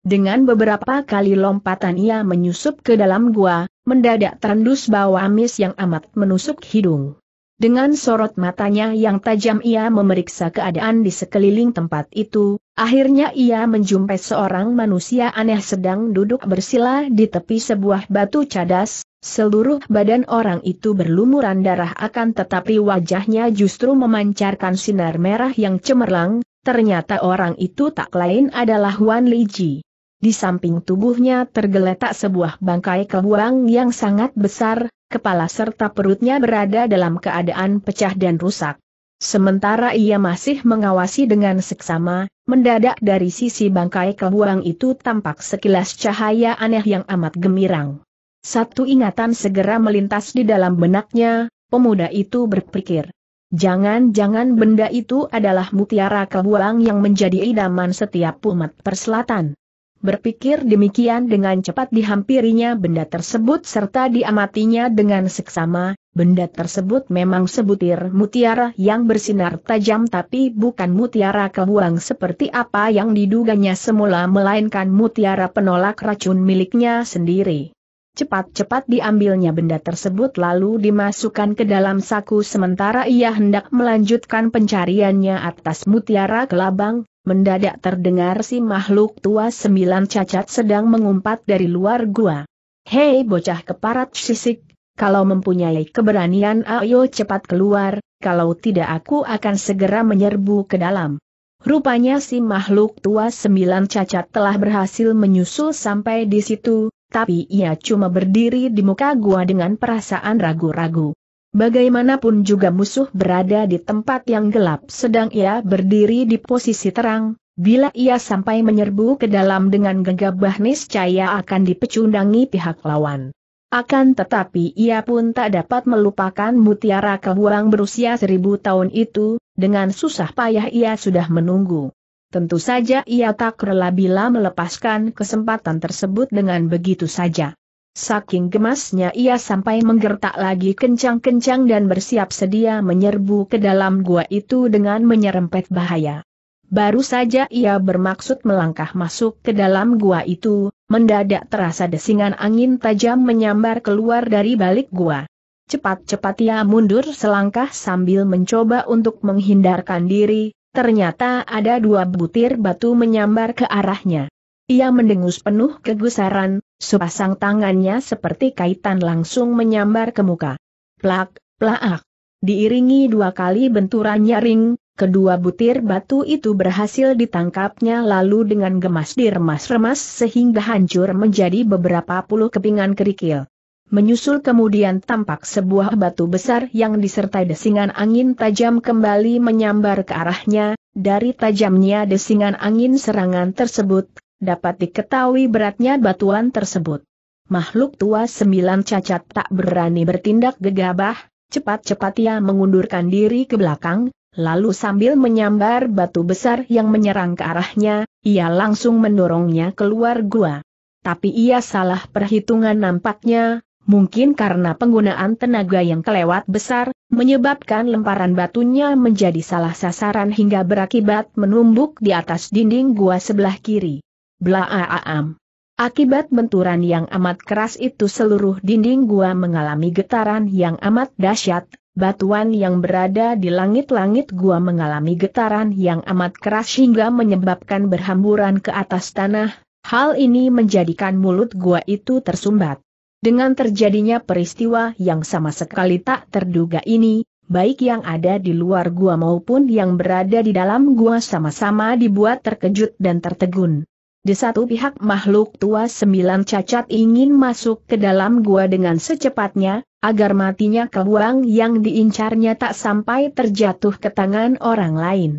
Dengan beberapa kali lompatan ia menyusup ke dalam gua, mendadak terendus bau amis yang amat menusuk hidung. Dengan sorot matanya yang tajam ia memeriksa keadaan di sekeliling tempat itu, akhirnya ia menjumpai seorang manusia aneh sedang duduk bersila di tepi sebuah batu cadas, Seluruh badan orang itu berlumuran darah akan tetapi wajahnya justru memancarkan sinar merah yang cemerlang, ternyata orang itu tak lain adalah Wan Li Ji. Di samping tubuhnya tergeletak sebuah bangkai kebuang yang sangat besar, kepala serta perutnya berada dalam keadaan pecah dan rusak. Sementara ia masih mengawasi dengan seksama, mendadak dari sisi bangkai kebuang itu tampak sekilas cahaya aneh yang amat gemirang. Satu ingatan segera melintas di dalam benaknya, pemuda itu berpikir. Jangan-jangan benda itu adalah mutiara kebuang yang menjadi idaman setiap umat perselatan. Berpikir demikian dengan cepat dihampirinya benda tersebut serta diamatinya dengan seksama, benda tersebut memang sebutir mutiara yang bersinar tajam tapi bukan mutiara kebuang seperti apa yang diduganya semula melainkan mutiara penolak racun miliknya sendiri. Cepat-cepat diambilnya benda tersebut lalu dimasukkan ke dalam saku sementara ia hendak melanjutkan pencariannya atas mutiara kelabang. mendadak terdengar si makhluk tua sembilan cacat sedang mengumpat dari luar gua. Hei bocah keparat sisik, kalau mempunyai keberanian ayo cepat keluar, kalau tidak aku akan segera menyerbu ke dalam. Rupanya si makhluk tua sembilan cacat telah berhasil menyusul sampai di situ, tapi ia cuma berdiri di muka gua dengan perasaan ragu-ragu. Bagaimanapun juga musuh berada di tempat yang gelap sedang ia berdiri di posisi terang, bila ia sampai menyerbu ke dalam dengan gegabah niscaya akan dipecundangi pihak lawan. Akan tetapi ia pun tak dapat melupakan mutiara kebuang berusia seribu tahun itu, dengan susah payah ia sudah menunggu. Tentu saja ia tak rela bila melepaskan kesempatan tersebut dengan begitu saja. Saking gemasnya ia sampai menggertak lagi kencang-kencang dan bersiap sedia menyerbu ke dalam gua itu dengan menyerempet bahaya. Baru saja ia bermaksud melangkah masuk ke dalam gua itu, mendadak terasa desingan angin tajam menyambar keluar dari balik gua. Cepat-cepat ia mundur selangkah sambil mencoba untuk menghindarkan diri, Ternyata ada dua butir batu menyambar ke arahnya. Ia mendengus penuh kegusaran, sepasang tangannya seperti kaitan langsung menyambar ke muka. Plak, plak. Diiringi dua kali benturan nyaring, kedua butir batu itu berhasil ditangkapnya lalu dengan gemas diremas-remas sehingga hancur menjadi beberapa puluh kepingan kerikil. Menyusul kemudian tampak sebuah batu besar yang disertai desingan angin tajam kembali menyambar ke arahnya, dari tajamnya desingan angin serangan tersebut, dapat diketahui beratnya batuan tersebut. Makhluk tua sembilan cacat tak berani bertindak gegabah, cepat-cepat ia mengundurkan diri ke belakang, lalu sambil menyambar batu besar yang menyerang ke arahnya, ia langsung mendorongnya keluar gua. Tapi ia salah perhitungan nampaknya, Mungkin karena penggunaan tenaga yang kelewat besar, menyebabkan lemparan batunya menjadi salah sasaran hingga berakibat menumbuk di atas dinding gua sebelah kiri. Blaaam. Akibat benturan yang amat keras itu seluruh dinding gua mengalami getaran yang amat dahsyat, batuan yang berada di langit-langit gua mengalami getaran yang amat keras hingga menyebabkan berhamburan ke atas tanah, hal ini menjadikan mulut gua itu tersumbat. Dengan terjadinya peristiwa yang sama sekali tak terduga ini, baik yang ada di luar gua maupun yang berada di dalam gua sama-sama dibuat terkejut dan tertegun. Di satu pihak makhluk tua sembilan cacat ingin masuk ke dalam gua dengan secepatnya, agar matinya kebuang yang diincarnya tak sampai terjatuh ke tangan orang lain.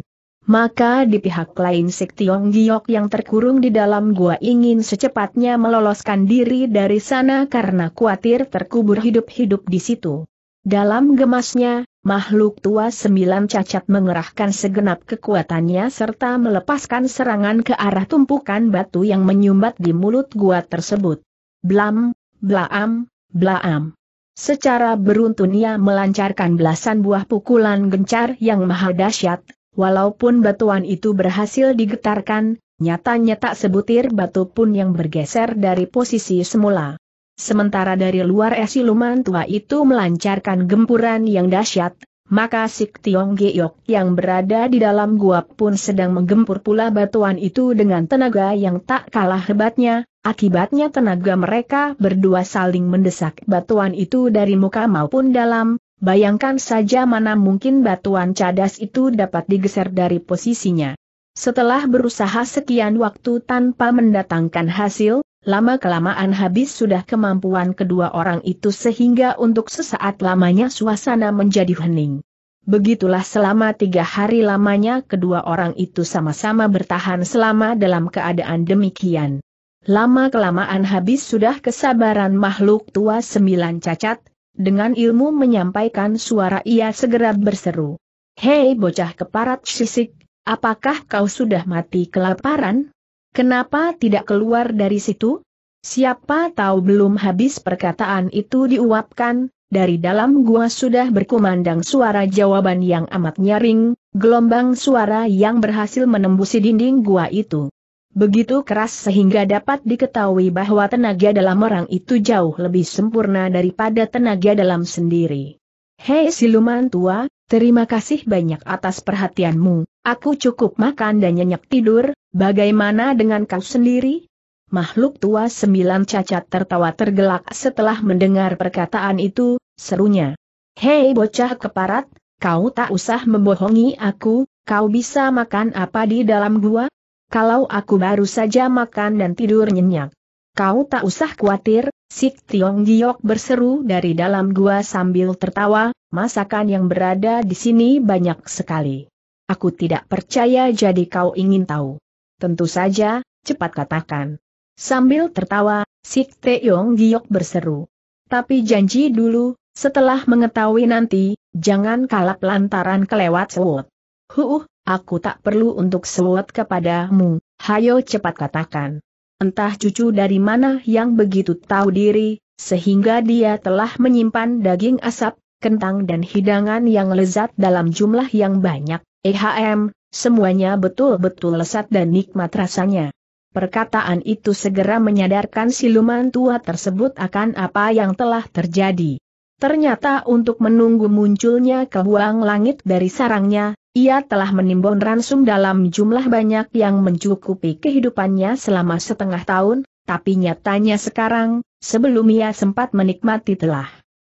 Maka di pihak lain Sik Tiong Giok yang terkurung di dalam gua ingin secepatnya meloloskan diri dari sana karena khawatir terkubur hidup-hidup di situ. Dalam gemasnya, makhluk tua sembilan cacat mengerahkan segenap kekuatannya serta melepaskan serangan ke arah tumpukan batu yang menyumbat di mulut gua tersebut. Blam, blaam, blaam. Secara beruntun ia melancarkan belasan buah pukulan gencar yang maha dahsyat, Walaupun batuan itu berhasil digetarkan, nyatanya tak sebutir batu pun yang bergeser dari posisi semula. Sementara dari luar esiluman tua itu melancarkan gempuran yang dahsyat, maka Sik Tiong Geok yang berada di dalam gua pun sedang menggempur pula batuan itu dengan tenaga yang tak kalah hebatnya, akibatnya tenaga mereka berdua saling mendesak batuan itu dari muka maupun dalam, Bayangkan saja mana mungkin batuan cadas itu dapat digeser dari posisinya. Setelah berusaha sekian waktu tanpa mendatangkan hasil, lama-kelamaan habis sudah kemampuan kedua orang itu sehingga untuk sesaat lamanya suasana menjadi hening. Begitulah selama tiga hari lamanya kedua orang itu sama-sama bertahan selama dalam keadaan demikian. Lama-kelamaan habis sudah kesabaran makhluk tua sembilan cacat, dengan ilmu menyampaikan suara ia segera berseru. Hei bocah keparat sisik, apakah kau sudah mati kelaparan? Kenapa tidak keluar dari situ? Siapa tahu belum habis perkataan itu diuapkan, dari dalam gua sudah berkumandang suara jawaban yang amat nyaring, gelombang suara yang berhasil menembusi dinding gua itu. Begitu keras sehingga dapat diketahui bahwa tenaga dalam orang itu jauh lebih sempurna daripada tenaga dalam sendiri. Hei siluman tua, terima kasih banyak atas perhatianmu, aku cukup makan dan nyenyak tidur, bagaimana dengan kau sendiri? Makhluk tua sembilan cacat tertawa tergelak setelah mendengar perkataan itu, serunya. Hei bocah keparat, kau tak usah membohongi aku, kau bisa makan apa di dalam gua? kalau aku baru saja makan dan tidur nyenyak. Kau tak usah khawatir, Sik Tiong Giok berseru dari dalam gua sambil tertawa, masakan yang berada di sini banyak sekali. Aku tidak percaya jadi kau ingin tahu. Tentu saja, cepat katakan. Sambil tertawa, Sik Tiong Giok berseru. Tapi janji dulu, setelah mengetahui nanti, jangan kalap lantaran kelewat sewot. Huh, Aku tak perlu untuk sewot kepadamu, hayo cepat katakan. Entah cucu dari mana yang begitu tahu diri, sehingga dia telah menyimpan daging asap, kentang dan hidangan yang lezat dalam jumlah yang banyak, ehm, semuanya betul-betul lezat dan nikmat rasanya. Perkataan itu segera menyadarkan siluman tua tersebut akan apa yang telah terjadi. Ternyata untuk menunggu munculnya kebuang langit dari sarangnya, ia telah menimbun ransum dalam jumlah banyak yang mencukupi kehidupannya selama setengah tahun, tapi nyatanya sekarang, sebelum ia sempat menikmati telah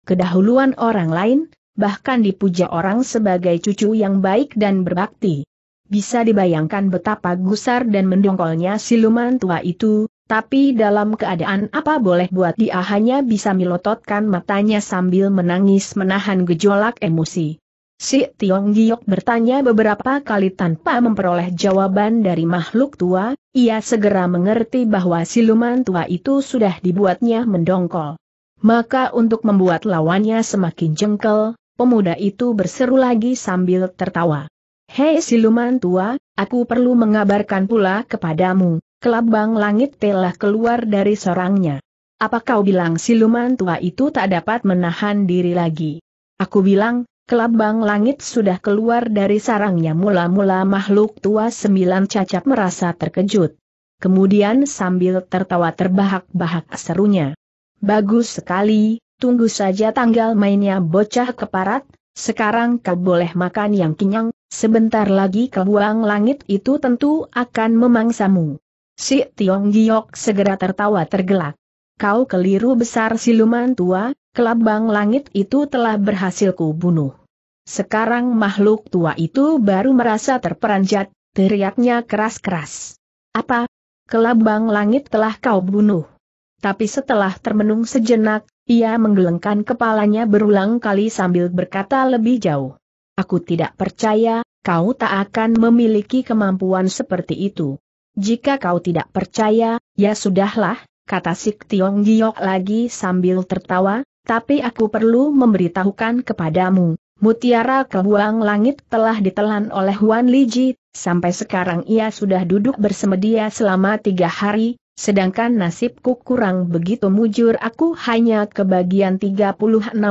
kedahuluan orang lain, bahkan dipuja orang sebagai cucu yang baik dan berbakti. Bisa dibayangkan betapa gusar dan mendongkolnya siluman tua itu, tapi dalam keadaan apa boleh buat dia hanya bisa melototkan matanya sambil menangis menahan gejolak emosi. Si Tiong Giok bertanya beberapa kali tanpa memperoleh jawaban dari makhluk tua, ia segera mengerti bahwa siluman tua itu sudah dibuatnya mendongkol. Maka untuk membuat lawannya semakin jengkel, pemuda itu berseru lagi sambil tertawa. Hei siluman tua, aku perlu mengabarkan pula kepadamu, kelabang langit telah keluar dari sorangnya. Apa kau bilang siluman tua itu tak dapat menahan diri lagi? Aku bilang, Kelabang langit sudah keluar dari sarangnya mula-mula makhluk tua sembilan cacat merasa terkejut. Kemudian sambil tertawa terbahak-bahak serunya. Bagus sekali, tunggu saja tanggal mainnya bocah keparat, sekarang kau boleh makan yang kenyang, sebentar lagi kebuang langit itu tentu akan memangsamu. Si Tiong Giok segera tertawa tergelak. Kau keliru besar siluman tua, kelabang langit itu telah berhasil kubunuh. Sekarang makhluk tua itu baru merasa terperanjat, teriaknya keras-keras. Apa? Kelabang langit telah kau bunuh. Tapi setelah termenung sejenak, ia menggelengkan kepalanya berulang kali sambil berkata lebih jauh. Aku tidak percaya, kau tak akan memiliki kemampuan seperti itu. Jika kau tidak percaya, ya sudahlah, kata Sik Tiong Giok lagi sambil tertawa, tapi aku perlu memberitahukan kepadamu, Mutiara kebuang langit telah ditelan oleh Wan Liji, sampai sekarang ia sudah duduk bersemedia selama tiga hari, sedangkan nasibku kurang begitu mujur aku hanya kebagian 36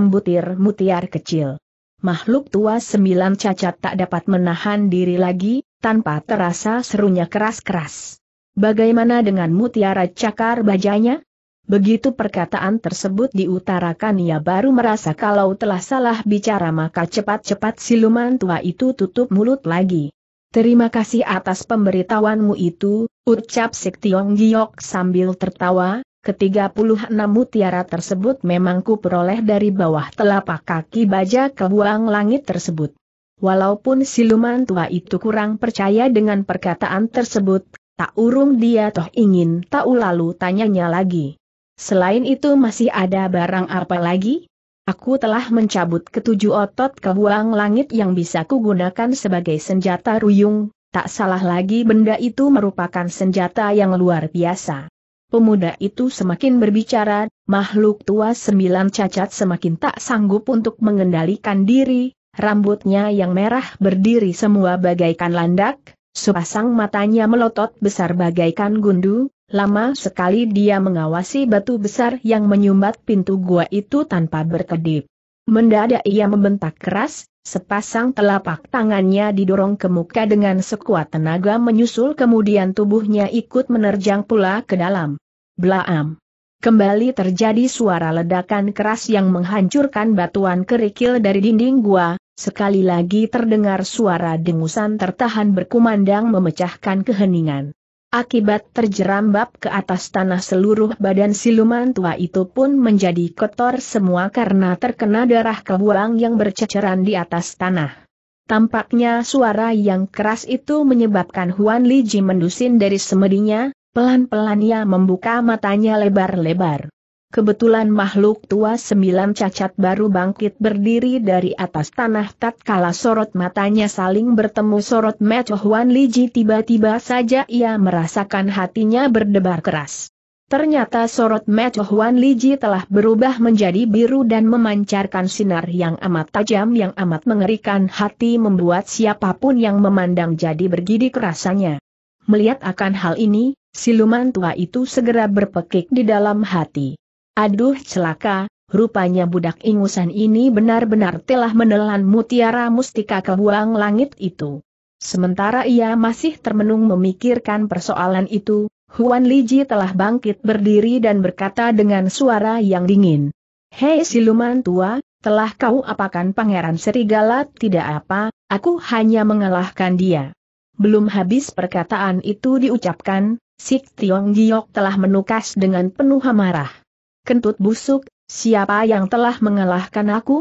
butir mutiar kecil. Makhluk tua sembilan cacat tak dapat menahan diri lagi, tanpa terasa serunya keras-keras. Bagaimana dengan mutiara cakar bajanya? Begitu perkataan tersebut diutarakan ia baru merasa kalau telah salah bicara maka cepat-cepat siluman tua itu tutup mulut lagi. Terima kasih atas pemberitahuanmu itu, ucap Sik Tiong Giok sambil tertawa, ketiga puluh enam mutiara tersebut memang kuperoleh dari bawah telapak kaki baja kebuang langit tersebut. Walaupun siluman tua itu kurang percaya dengan perkataan tersebut, tak urung dia toh ingin tahu lalu tanyanya lagi. Selain itu masih ada barang apa lagi? Aku telah mencabut ketujuh otot kebuang langit yang bisa kugunakan sebagai senjata ruyung, tak salah lagi benda itu merupakan senjata yang luar biasa. Pemuda itu semakin berbicara, makhluk tua sembilan cacat semakin tak sanggup untuk mengendalikan diri, rambutnya yang merah berdiri semua bagaikan landak, sepasang matanya melotot besar bagaikan gundu, Lama sekali dia mengawasi batu besar yang menyumbat pintu gua itu tanpa berkedip. Mendadak ia membentak keras, sepasang telapak tangannya didorong ke muka dengan sekuat tenaga menyusul kemudian tubuhnya ikut menerjang pula ke dalam. Blaam. Kembali terjadi suara ledakan keras yang menghancurkan batuan kerikil dari dinding gua, sekali lagi terdengar suara dengusan tertahan berkumandang memecahkan keheningan. Akibat terjerambab ke atas tanah seluruh badan siluman tua itu pun menjadi kotor semua karena terkena darah kebuang yang berceceran di atas tanah. Tampaknya suara yang keras itu menyebabkan Huan Li Ji mendusin dari semedinya, pelan-pelan ia membuka matanya lebar-lebar. Kebetulan makhluk tua sembilan cacat baru bangkit berdiri dari atas tanah tatkala sorot matanya saling bertemu sorot mecohuan Huan Liji tiba-tiba saja ia merasakan hatinya berdebar keras. Ternyata sorot mecohuan Huan Liji telah berubah menjadi biru dan memancarkan sinar yang amat tajam yang amat mengerikan hati membuat siapapun yang memandang jadi bergidik rasanya. Melihat akan hal ini, siluman tua itu segera berpekik di dalam hati. Aduh celaka, rupanya budak ingusan ini benar-benar telah menelan mutiara mustika kebuang langit itu. Sementara ia masih termenung memikirkan persoalan itu, Huan Liji telah bangkit berdiri dan berkata dengan suara yang dingin. Hei siluman tua, telah kau apakan pangeran serigala tidak apa, aku hanya mengalahkan dia. Belum habis perkataan itu diucapkan, Sik Tiong Giok telah menukas dengan penuh amarah kentut busuk, siapa yang telah mengalahkan aku?